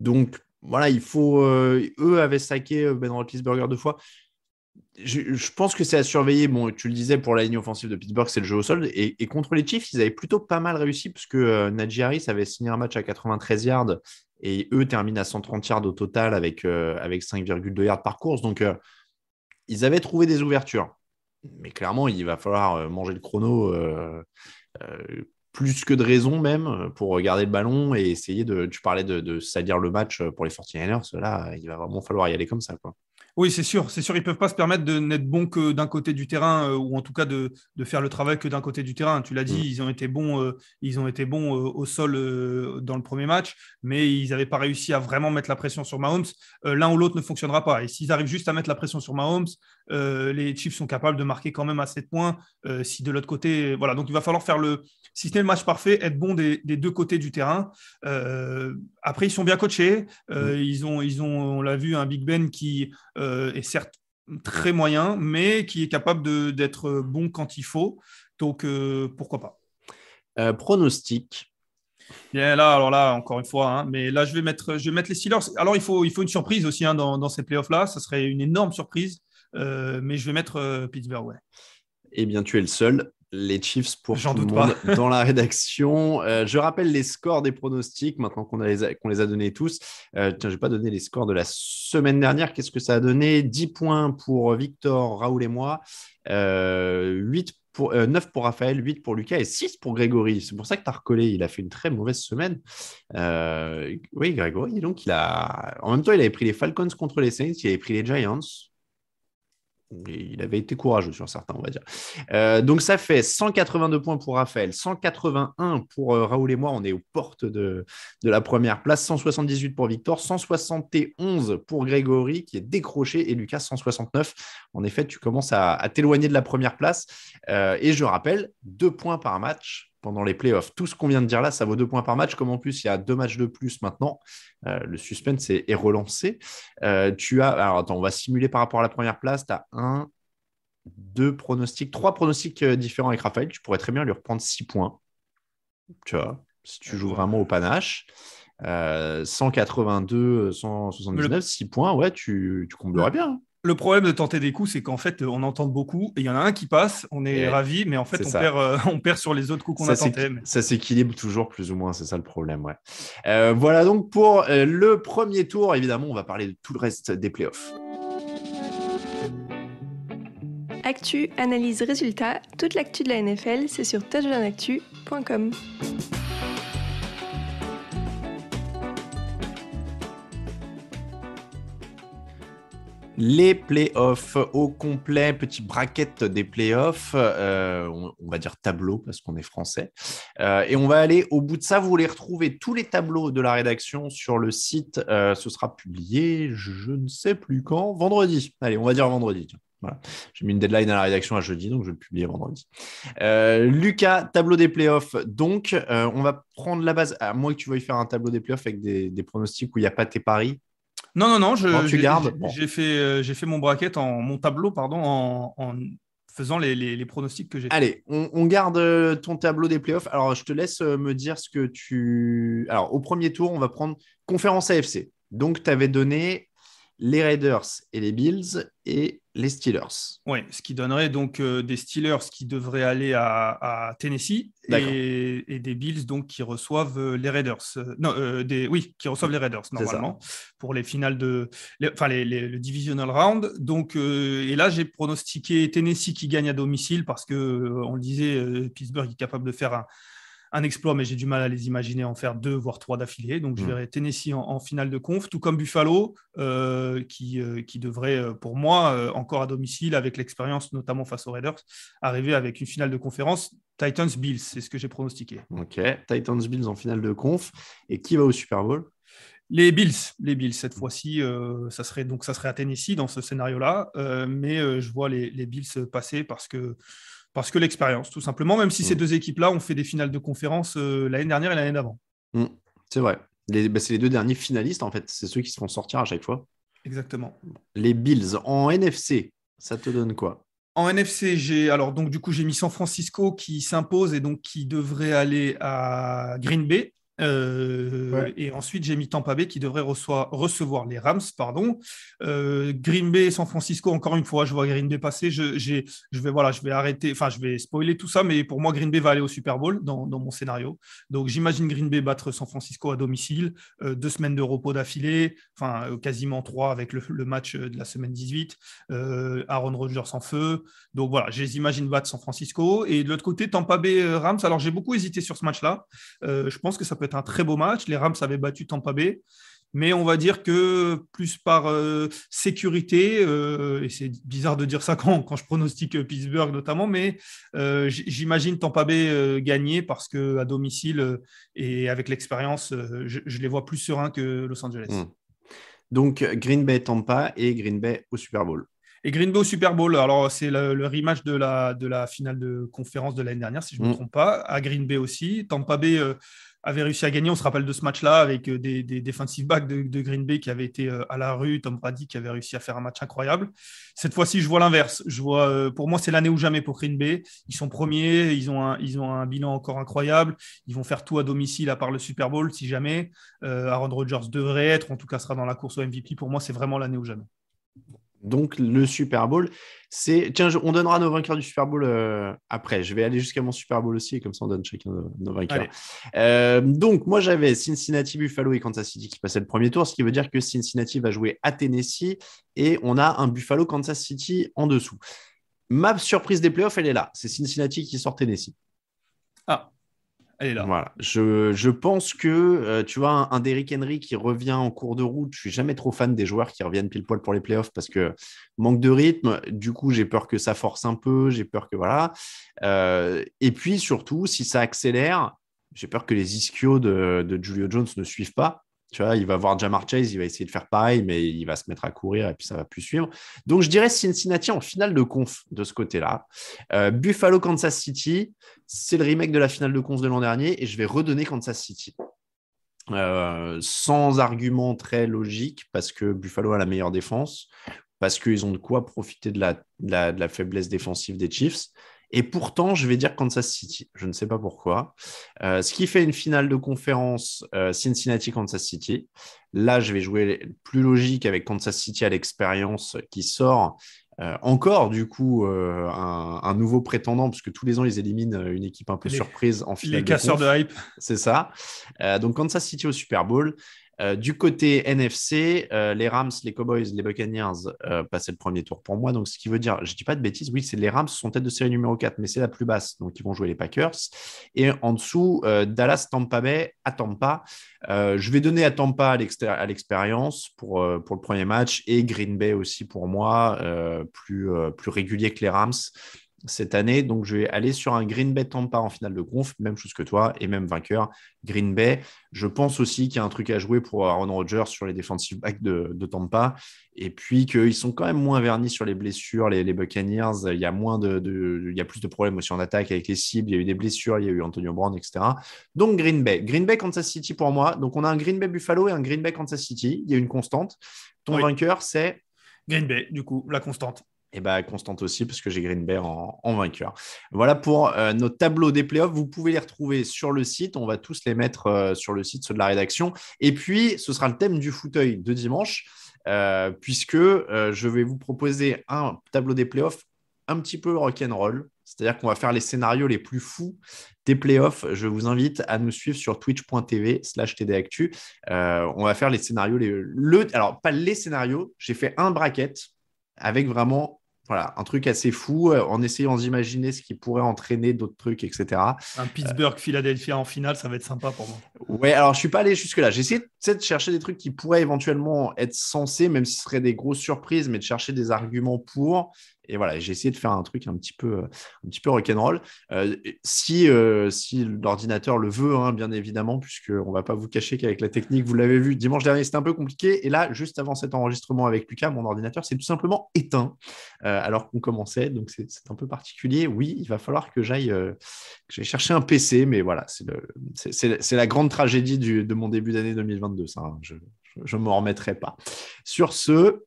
Donc, voilà, il faut. Euh, eux avaient saqué euh, Ben Roethlisberger deux fois. Je, pense que c'est à surveiller. Bon, tu le disais pour la ligne offensive de Pittsburgh, c'est le jeu au sol. Et, contre les Chiefs, ils avaient plutôt pas mal réussi parce que euh, Harris avait signé un match à 93 yards et eux terminent à 130 yards au total avec, euh, avec 5,2 yards par course. Donc, euh, ils avaient trouvé des ouvertures. Mais clairement, il va falloir euh, manger le chrono plus que de raison même pour garder le ballon et essayer de. Tu parlais de, de salir le match pour les 49ers. Là, il va vraiment falloir y aller comme ça. Quoi. Oui, c'est sûr, c'est sûr, ils peuvent pas se permettre de n'être bons que d'un côté du terrain, euh, ou en tout cas de, faire le travail que d'un côté du terrain. Tu l'as dit, mm. ils ont été bons, euh, ils ont été bons euh, au sol dans le premier match, mais ils n'avaient pas réussi à vraiment mettre la pression sur Mahomes. L'un ou l'autre ne fonctionnera pas. Et s'ils arrivent juste à mettre la pression sur Mahomes, euh, les Chiefs sont capables de marquer quand même à 7 points. Euh, si de l'autre côté, voilà, donc il va falloir faire le, si ce n'est le match parfait, être bon des, deux côtés du terrain. Euh, après, ils sont bien coachés. Mm. ils ont, ils ont, on l'a vu, un Big Ben qui est certes très moyen, mais qui est capable d'être bon quand il faut. Donc pourquoi pas. pronostic. Bien là, alors là, encore une fois, hein, mais là, je vais mettre, je vais mettre les Steelers. Alors, il faut, il faut une surprise aussi hein, dans, dans, ces playoffs-là. Ça serait une énorme surprise. Euh, mais je vais mettre euh, Pittsburgh, ouais. Eh bien, tu es le seul les Chiefs pour tout le monde dans la rédaction. Euh, je rappelle les scores des pronostics maintenant qu'on les, a, les a donnés tous. tiens, je n'ai pas donné les scores de la semaine dernière. Qu'est-ce que ça a donné 10 points pour Victor, Raoul et moi, pour, 9 pour Raphaël, 8 pour Lucas et 6 pour Grégory. C'est pour ça que tu as recollé. Il a fait une très mauvaise semaine. oui, Grégory, donc il a. En même temps, il avait pris les Falcons contre les Saints, il avait pris les Giants il avait été courageux sur certains, on va dire. Euh, donc ça fait 182 points pour Raphaël, 181 pour euh, Raoul et moi, on est aux portes de, la première place, 178 pour Victor, 171 pour Grégory qui est décroché et Lucas 169. En effet, tu commences à, t'éloigner de la première place. Euh, et je rappelle, deux points par match pendant les playoffs. Tout ce qu'on vient de dire là, ça vaut deux points par match. Comme en plus, il y a deux matchs de plus maintenant, euh, le suspense est, relancé. Euh, tu as, alors attends, on va simuler par rapport à la première place. Tu as un, deux pronostics, trois pronostics euh, différents avec Raphaël. Tu pourrais très bien lui reprendre six points. Tu vois, si tu joues vraiment au panache. 182, 179, 6 points, ouais, tu, tu comblerais bien. Le problème de tenter des coups, c'est qu'en fait, on entend beaucoup et il y en a un qui passe, on est ravi, mais en fait, euh, on perd, sur les autres coups qu'on a tentés. Ça s'équilibre toujours plus ou moins, c'est ça le problème. Ouais. Euh, voilà donc pour euh, le premier tour. Évidemment, on va parler de tout le reste des playoffs. Actu, analyse, résultat, toute l'actu de la NFL, c'est sur touchdownactu.com. Les playoffs au complet, petit bracket des playoffs, euh, on, va dire tableau parce qu'on est français. Euh, et on va aller au bout de ça, vous les retrouver tous les tableaux de la rédaction sur le site. Euh, ce sera publié, je ne sais plus quand, vendredi. Allez, on va dire vendredi. Voilà. J'ai mis une deadline à la rédaction à jeudi, donc je vais le publier vendredi. Lucas, tableau des playoffs. Donc, on va prendre la base, à moins que tu veuilles faire un tableau des playoffs avec des pronostics où il n'y a pas tes paris. Non, non, non. Je, tu gardes. J'ai fait, euh, j'ai fait mon bracket en mon tableau, pardon, en, faisant les, pronostics que j'ai. Allez, on, on, garde euh, ton tableau des playoffs. Alors, je te laisse euh, me dire ce que tu. Alors, au premier tour, on va prendre conférence AFC. Donc, tu avais donné les Raiders et les Bills et les Steelers. Oui, ce qui donnerait donc euh, des Steelers qui devraient aller à, Tennessee et, des Bills donc qui reçoivent euh, les Raiders. Euh, non, des, oui, qui reçoivent les Raiders normalement pour les finales de, enfin le divisional round. Donc et là j'ai pronostiqué Tennessee qui gagne à domicile parce que on le disait Pittsburgh est capable de faire un, un exploit, mais j'ai du mal à les imaginer en faire deux, voire trois d'affilée. Donc, je mm. verrai Tennessee en, finale de conf, tout comme Buffalo, euh, qui, euh, qui, devrait, euh, pour moi, encore à domicile, avec l'expérience, notamment face aux Raiders, arriver avec une finale de conférence. Titans Bills, c'est ce que j'ai pronostiqué. Ok, Titans Bills en finale de conf. Et qui va au Super Bowl les Bills, les Bills cette mm. fois-ci, ça serait donc ça serait à Tennessee dans ce scénario-là, mais je vois les, les, Bills passer parce que parce que l'expérience, tout simplement, même si ces mm. deux équipes-là ont fait des finales de conférence euh, l'année dernière et l'année d'avant. Mm. C'est vrai. Bah, c'est les deux derniers finalistes, en fait. C'est ceux qui se font sortir à chaque fois. Exactement. Les Bills en NFC, ça te donne quoi En NFC, j'ai alors donc du coup j'ai mis San Francisco qui s'impose et donc qui devrait aller à Green Bay. Euh, et ensuite, j'ai mis Tampa Bay qui devrait recevoir les Rams. Pardon. Euh, Green Bay, San Francisco, encore une fois, je vois Green Bay passer. Je, je vais, voilà, je vais arrêter, enfin, je vais spoiler tout ça, mais pour moi, Green Bay va aller au Super Bowl dans, mon scénario. Donc, j'imagine Green Bay battre San Francisco à domicile, euh, deux semaines de repos d'affilée, enfin, quasiment trois avec le, match de la semaine 18. Aaron Rodgers en feu. Donc, voilà, je les imagine battre San Francisco. Et de l'autre côté, Tampa Bay, Rams. Alors, j'ai beaucoup hésité sur ce match-là. je pense que ça peut être un très beau match. Les Rams avaient battu Tampa Bay. Mais on va dire que plus par euh, sécurité, euh, et c'est bizarre de dire ça quand, quand je pronostique Pittsburgh notamment, mais euh, j'imagine Tampa Bay gagner parce que à domicile et avec l'expérience, je, les vois plus sereins que Los Angeles. Hmm. Donc Green Bay Tampa et Green Bay au Super Bowl. Et Green Bay au Super Bowl, alors c'est le, le, rematch de la, de la finale de conférence de l'année dernière, si je ne me hmm. trompe pas, à Green Bay aussi. Tampa Bay avait réussi à gagner. On se rappelle de ce match-là avec euh, des, defensive backs de, Green Bay qui avaient été euh, à la rue, Tom Brady qui avait réussi à faire un match incroyable. Cette fois-ci, je vois l'inverse. Je vois, euh, pour moi, c'est l'année ou jamais pour Green Bay. Ils sont premiers, ils ont, un, ils ont un bilan encore incroyable. Ils vont faire tout à domicile à part le Super Bowl, si jamais. Aaron Rodgers devrait être, en tout cas, sera dans la course au MVP. Pour moi, c'est vraiment l'année ou jamais. Donc le Super Bowl, c'est... Tiens, on donnera nos vainqueurs du Super Bowl euh, après. Je vais aller jusqu'à mon Super Bowl aussi et comme ça on donne chacun nos, vainqueurs. Euh, donc moi j'avais Cincinnati, Buffalo et Kansas City qui passaient le premier tour, ce qui veut dire que Cincinnati va jouer à Tennessee et on a un Buffalo, Kansas City en dessous. Ma surprise des playoffs, elle est là. C'est Cincinnati qui sort Tennessee. Ah. Je, pense que, euh, tu vois, un, Derrick Henry qui revient en cours de route, je suis jamais trop fan des joueurs qui reviennent pile poil pour les playoffs parce que manque de rythme. Du coup, j'ai peur que ça force un peu, j'ai peur que voilà. Euh, et puis surtout, si ça accélère, j'ai peur que les ischios de, de Julio Jones ne suivent pas il va voir Jamar Chase, il va essayer de faire pareil, mais il va se mettre à courir et puis ça va plus suivre. Donc, je dirais Cincinnati en finale de conf de ce côté-là. Euh, Buffalo, Kansas City, c'est le remake de la finale de conf de l'an dernier et je vais redonner Kansas City. Euh, sans argument très logique, parce que Buffalo a la meilleure défense, parce qu'ils ont de quoi profiter de la faiblesse défensive des Chiefs et pourtant, je vais dire Kansas City. Je ne sais pas pourquoi. Euh, ce qui fait une finale de conférence euh, Cincinnati-Kansas City. Là, je vais jouer plus logique avec Kansas City à l'expérience qui sort. Euh, encore, du coup, un, nouveau prétendant, puisque tous les ans, ils éliminent une équipe un peu surprise en finale. Les casseurs de hype. C'est ça. donc, Kansas City au Super Bowl. Euh, du côté NFC, euh, les Rams, les Cowboys, les Buccaneers euh, passaient le premier tour pour moi. Donc, ce qui veut dire, je ne dis pas de bêtises, oui, c'est les Rams sont tête de série numéro 4, mais c'est la plus basse. Donc, ils vont jouer les Packers. Et en dessous, Dallas, Tampa Bay, à Tampa. je vais donner à Tampa à l'expérience pour, le premier match et Green Bay aussi pour moi, plus, plus régulier que les Rams cette année. Donc, je vais aller sur un Green Bay Tampa en finale de conf, même chose que toi, et même vainqueur, Green Bay. Je pense aussi qu'il y a un truc à jouer pour Aaron Rodgers sur les defensive backs de, Tampa. Et puis qu'ils sont quand même moins vernis sur les blessures, les, Buccaneers. Il y, a moins de, il y plus de problèmes aussi en attaque avec les cibles. Il y a eu des blessures, il y a eu Antonio Brown, etc. Donc, Green Bay. Green Bay, Kansas City pour moi. Donc, on a un Green Bay Buffalo et un Green Bay Kansas City. Il y a une constante. Ton vainqueur, c'est Green Bay, du coup, la constante. Bah, Constante aussi, parce que j'ai Green Bay en, vainqueur. Voilà pour notre euh, nos tableaux des playoffs. Vous pouvez les retrouver sur le site. On va tous les mettre euh, sur le site, ceux de la rédaction. Et puis, ce sera le thème du fauteuil de dimanche, euh, puisque je vais vous proposer un tableau des playoffs un petit peu rock'n'roll. C'est-à-dire qu'on va faire les scénarios les plus fous des playoffs. Je vous invite à nous suivre sur twitch.tv slash tdactu. on va faire les scénarios. Les, le, alors, pas les scénarios, j'ai fait un bracket avec vraiment voilà, un truc assez fou euh, en essayant d'imaginer ce qui pourrait entraîner d'autres trucs, etc. Un Pittsburgh-Philadelphia en finale, ça va être sympa pour moi. Ouais, alors je suis pas allé jusque-là. J'ai essayé de chercher des trucs qui pourraient éventuellement être censés, même si ce serait des grosses surprises, mais de chercher des arguments pour et voilà, j'ai essayé de faire un truc un petit peu, euh, un petit peu rock'n'roll. Euh, si euh, si l'ordinateur le veut, hein, bien évidemment, puisqu'on ne va pas vous cacher qu'avec la technique, vous l'avez vu, dimanche dernier, c'était un peu compliqué. Et là, juste avant cet enregistrement avec Lucas, mon ordinateur s'est tout simplement éteint alors qu'on commençait. Donc, c'est un peu particulier. Oui, il va falloir que j'aille chercher un PC, mais voilà, c'est la grande tragédie de mon début d'année 2022. Ça, hein. je ne m'en remettrai pas. Sur ce...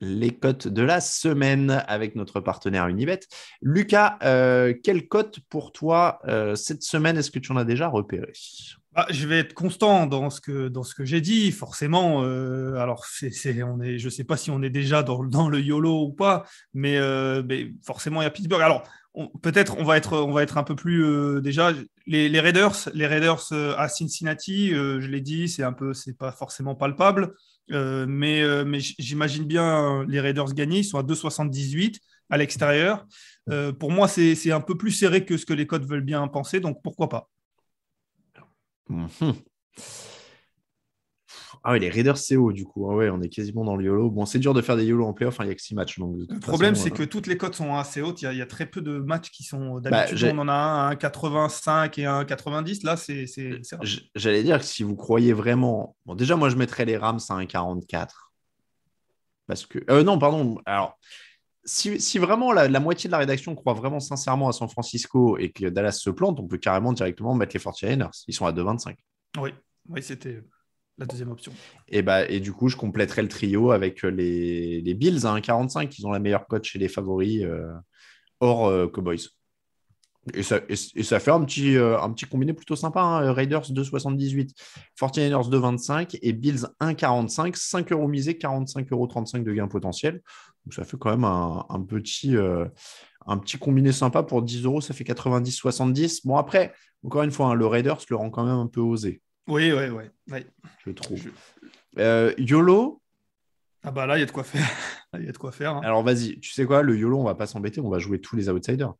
les cotes de la semaine avec notre partenaire Unibet. Lucas, quelles euh, quelle cote pour toi euh, cette semaine Est-ce que tu en as déjà repéré bah, je vais être constant dans ce que dans ce que j'ai dit, forcément. Euh, alors, on je sais pas si on est déjà dans, le YOLO ou pas, euh, mais, forcément il y a Pittsburgh. Alors, peut-être on va être on va être un peu plus déjà les, Raiders les Raiders à Cincinnati je l'ai dit c'est un peu c'est pas forcément palpable euh, mais, euh, j'imagine bien euh, les Raiders gagnés Ils sont à 2,78 à l'extérieur. pour moi, c'est un peu plus serré que ce que les codes veulent bien penser, donc pourquoi pas. Hum, hum. Ah oui, les Raiders, c'est haut du coup. Ah ouais, on est quasiment dans le YOLO. Bon, c'est dur de faire des YOLO en playoff, enfin, il n'y a que 6 matchs. le problème, c'est euh, que toutes les cotes sont assez hautes. Il y, a très peu de matchs qui sont. Euh, bah, d'habitude, on en a un, 85 et un 90. Là, c'est. Euh, j'allais dire que si vous croyez vraiment. Bon, déjà, moi, je mettrais les Rams à un 44. Parce que. non, pardon. Alors. Si, vraiment la, moitié de la rédaction croit vraiment sincèrement à San Francisco et que Dallas se plante, on peut carrément directement mettre les 49ers. Ils sont à 2,25. Oui, oui c'était la deuxième option. Et, bah, et du coup, je compléterai le trio avec euh, les, Bills à hein, 1,45. Ils ont la meilleure cote chez les favoris euh, hors euh, Cowboys. Et ça, et, ça, fait un petit, un petit combiné plutôt sympa. Hein, Raiders 2,78, 49ers 2,25 et Bills 1,45. 5 euros misés, 45,35 euros de gain potentiel. Donc ça fait quand même un, petit, un petit combiné sympa pour 10 euros. Ça fait 90,70. Bon, après, encore une fois, hein, le Raiders le rend quand même un peu osé. Oui, oui, oui. Je trouve. Euh, YOLO Ah bah là, il y a de quoi faire. Il de quoi faire. Hein. Alors vas-y, tu sais quoi, le YOLO, on va pas s'embêter, on va jouer tous les outsiders.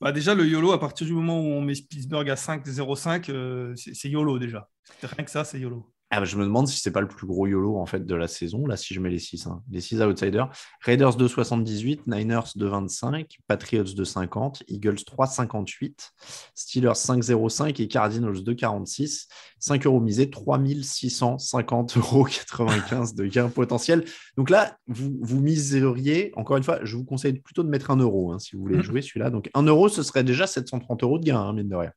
Bah déjà, le YOLO, à partir du moment où on met Spitzberg à 5-0-5, euh, c'est YOLO déjà. Rien que ça, c'est YOLO. Ah, bah, je me demande si c'est pas le plus gros YOLO en fait de la saison, là, si je mets les 6. Hein. Les 6 outsiders. Raiders de 78, Niners de 2,25, Patriots 50, Eagles 3,58, Steelers 5,05 et Cardinals 2,46. 5 euros misés, 3650 euros 95 de gain potentiel. Donc là, vous, miseriez, encore une fois, je vous conseille plutôt de mettre 1 euro hein, si vous voulez mm. jouer celui-là. Donc 1 euro, ce serait déjà 730 euros de gain, hein, mine de rien.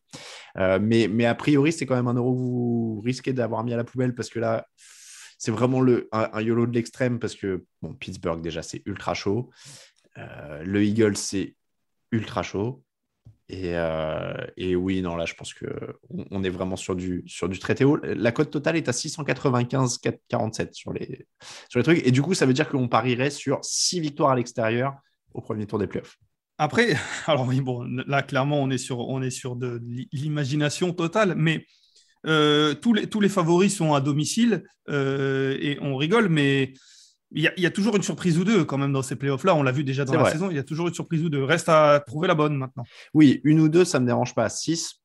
Euh, mais, mais a priori, c'est quand même 1 euro que vous risquez d'avoir mis à la poubelle parce que là, c'est vraiment le, un, YOLO de l'extrême parce que bon, Pittsburgh, déjà, c'est ultra chaud. Euh, le Eagle, c'est ultra chaud. Et, euh, et, oui, non, là, je pense qu'on on est vraiment sur du, sur du traité haut. La cote totale est à 695,47 sur les, sur les trucs. Et du coup, ça veut dire qu'on parierait sur six victoires à l'extérieur au premier tour des playoffs. Après, alors oui, bon, là, clairement, on est sur, on est sur de l'imagination totale, mais euh, tous, les, favoris sont à domicile euh, et on rigole, mais il y, a toujours une surprise ou deux quand même dans ces playoffs-là. On l'a vu déjà dans la saison, il y a toujours une surprise ou deux. Reste à trouver la bonne maintenant. Oui, une ou deux, ça ne me dérange pas. Six,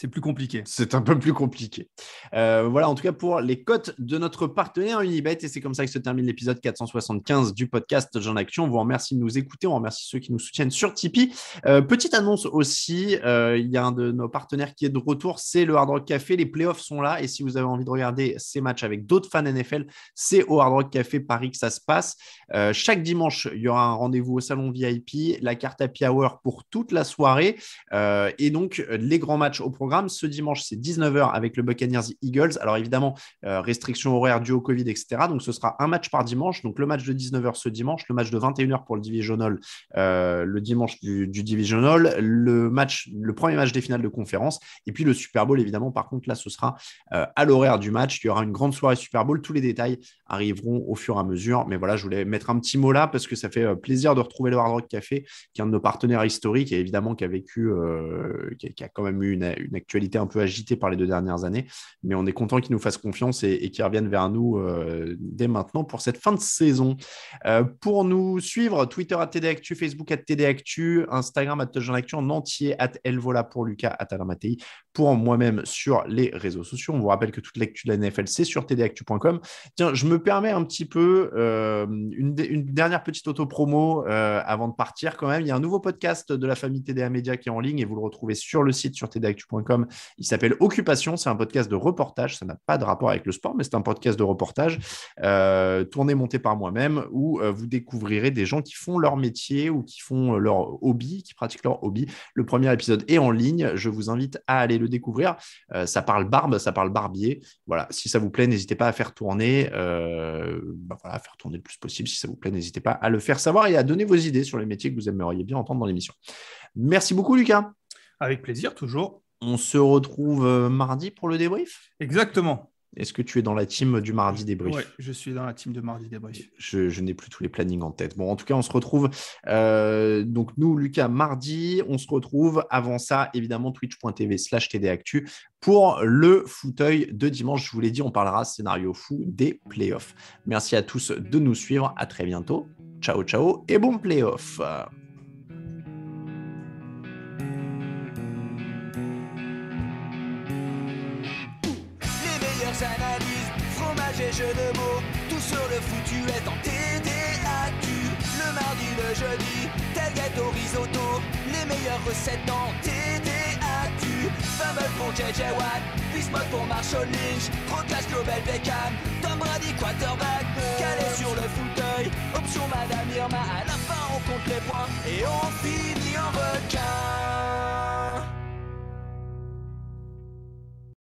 c'est plus compliqué. C'est un peu plus compliqué. Euh, voilà, en tout cas pour les cotes de notre partenaire Unibet. Et c'est comme ça que se termine l'épisode 475 du podcast Jean Action. On vous remercie de nous écouter. On remercie ceux qui nous soutiennent sur Tipeee. Euh, petite annonce aussi, euh, il y a un de nos partenaires qui est de retour, c'est le Hard Rock Café. Les playoffs sont là. Et si vous avez envie de regarder ces matchs avec d'autres fans NFL, c'est au Hard Rock Café Paris que ça se passe. chaque dimanche, il y aura un rendez-vous au salon VIP, la carte Happy Hour pour toute la soirée. et donc, les grands matchs au programme ce dimanche, c'est 19h avec le Buccaneers Eagles. Alors évidemment, euh, restrictions horaires dues au Covid, etc. Donc ce sera un match par dimanche. Donc le match de 19h ce dimanche, le match de 21h pour le Divisional, euh, le dimanche du, du, Divisional, le, match, le premier match des finales de conférence. Et puis le Super Bowl, évidemment. Par contre, là, ce sera euh, à l'horaire du match. Il y aura une grande soirée Super Bowl. Tous les détails arriveront au fur et à mesure. Mais voilà, je voulais mettre un petit mot là parce que ça fait euh, plaisir de retrouver le Hard Rock Café, qui est un de nos partenaires historiques et évidemment qui a vécu, euh, qui, a, quand même eu une, actualité un peu agitée par les deux dernières années. Mais on est content qu'il nous fasse confiance et, et qu'ils reviennent vers nous euh, dès maintenant pour cette fin de saison. pour nous suivre, Twitter à TD Actu, Facebook à TD Actu, Instagram à Jean Actu en entier, à Elvola pour Lucas, à Talamatei pour moi-même sur les réseaux sociaux. On vous rappelle que toute l'actu de la NFL, c'est sur tdactu.com. Tiens, je me permet un petit peu euh, une, dernière petite auto-promo euh, avant de partir quand même. Il y a un nouveau podcast de la famille TDA Média qui est en ligne et vous le retrouvez sur le site, sur tdactu.com. Il s'appelle Occupation. C'est un podcast de reportage. Ça n'a pas de rapport avec le sport, mais c'est un podcast de reportage euh, tourné, monté par moi-même où vous découvrirez des gens qui font leur métier ou qui font leur hobby, qui pratiquent leur hobby. Le premier épisode est en ligne. Je vous invite à aller le découvrir. ça parle barbe, ça parle barbier. Voilà. Si ça vous plaît, n'hésitez pas à faire tourner. Euh, euh, bah faire tourner le plus possible. Si ça vous plaît, n'hésitez pas à le faire savoir et à donner vos idées sur les métiers que vous aimeriez bien entendre dans l'émission. Merci beaucoup, Lucas. Avec plaisir, toujours. On se retrouve euh, mardi pour le débrief. Exactement. Est-ce que tu es dans la team du mardi débrief Oui, je suis dans la team de mardi débrief. Je, je n'ai plus tous les plannings en tête. Bon, en tout cas, on se retrouve. Euh, donc, nous, Lucas, mardi, on se retrouve. Avant ça, évidemment, twitch.tv slash tdactu pour le fauteuil de dimanche. Je vous l'ai dit, on parlera scénario fou des playoffs. Merci à tous de nous suivre. À très bientôt. Ciao, ciao et bon playoff. de mots, tout sur le foutu est en TDAQ. Le mardi, le jeudi, tel gâteau risotto, les meilleures recettes en TDAQ. Fumble pour JJ Watt, Bismuth pour Marshall Lynch, Rocklash Global Beckham, Tom Brady quarterback, calé sur le fauteuil, option Madame Irma, à la fin on compte les points et on finit en requin.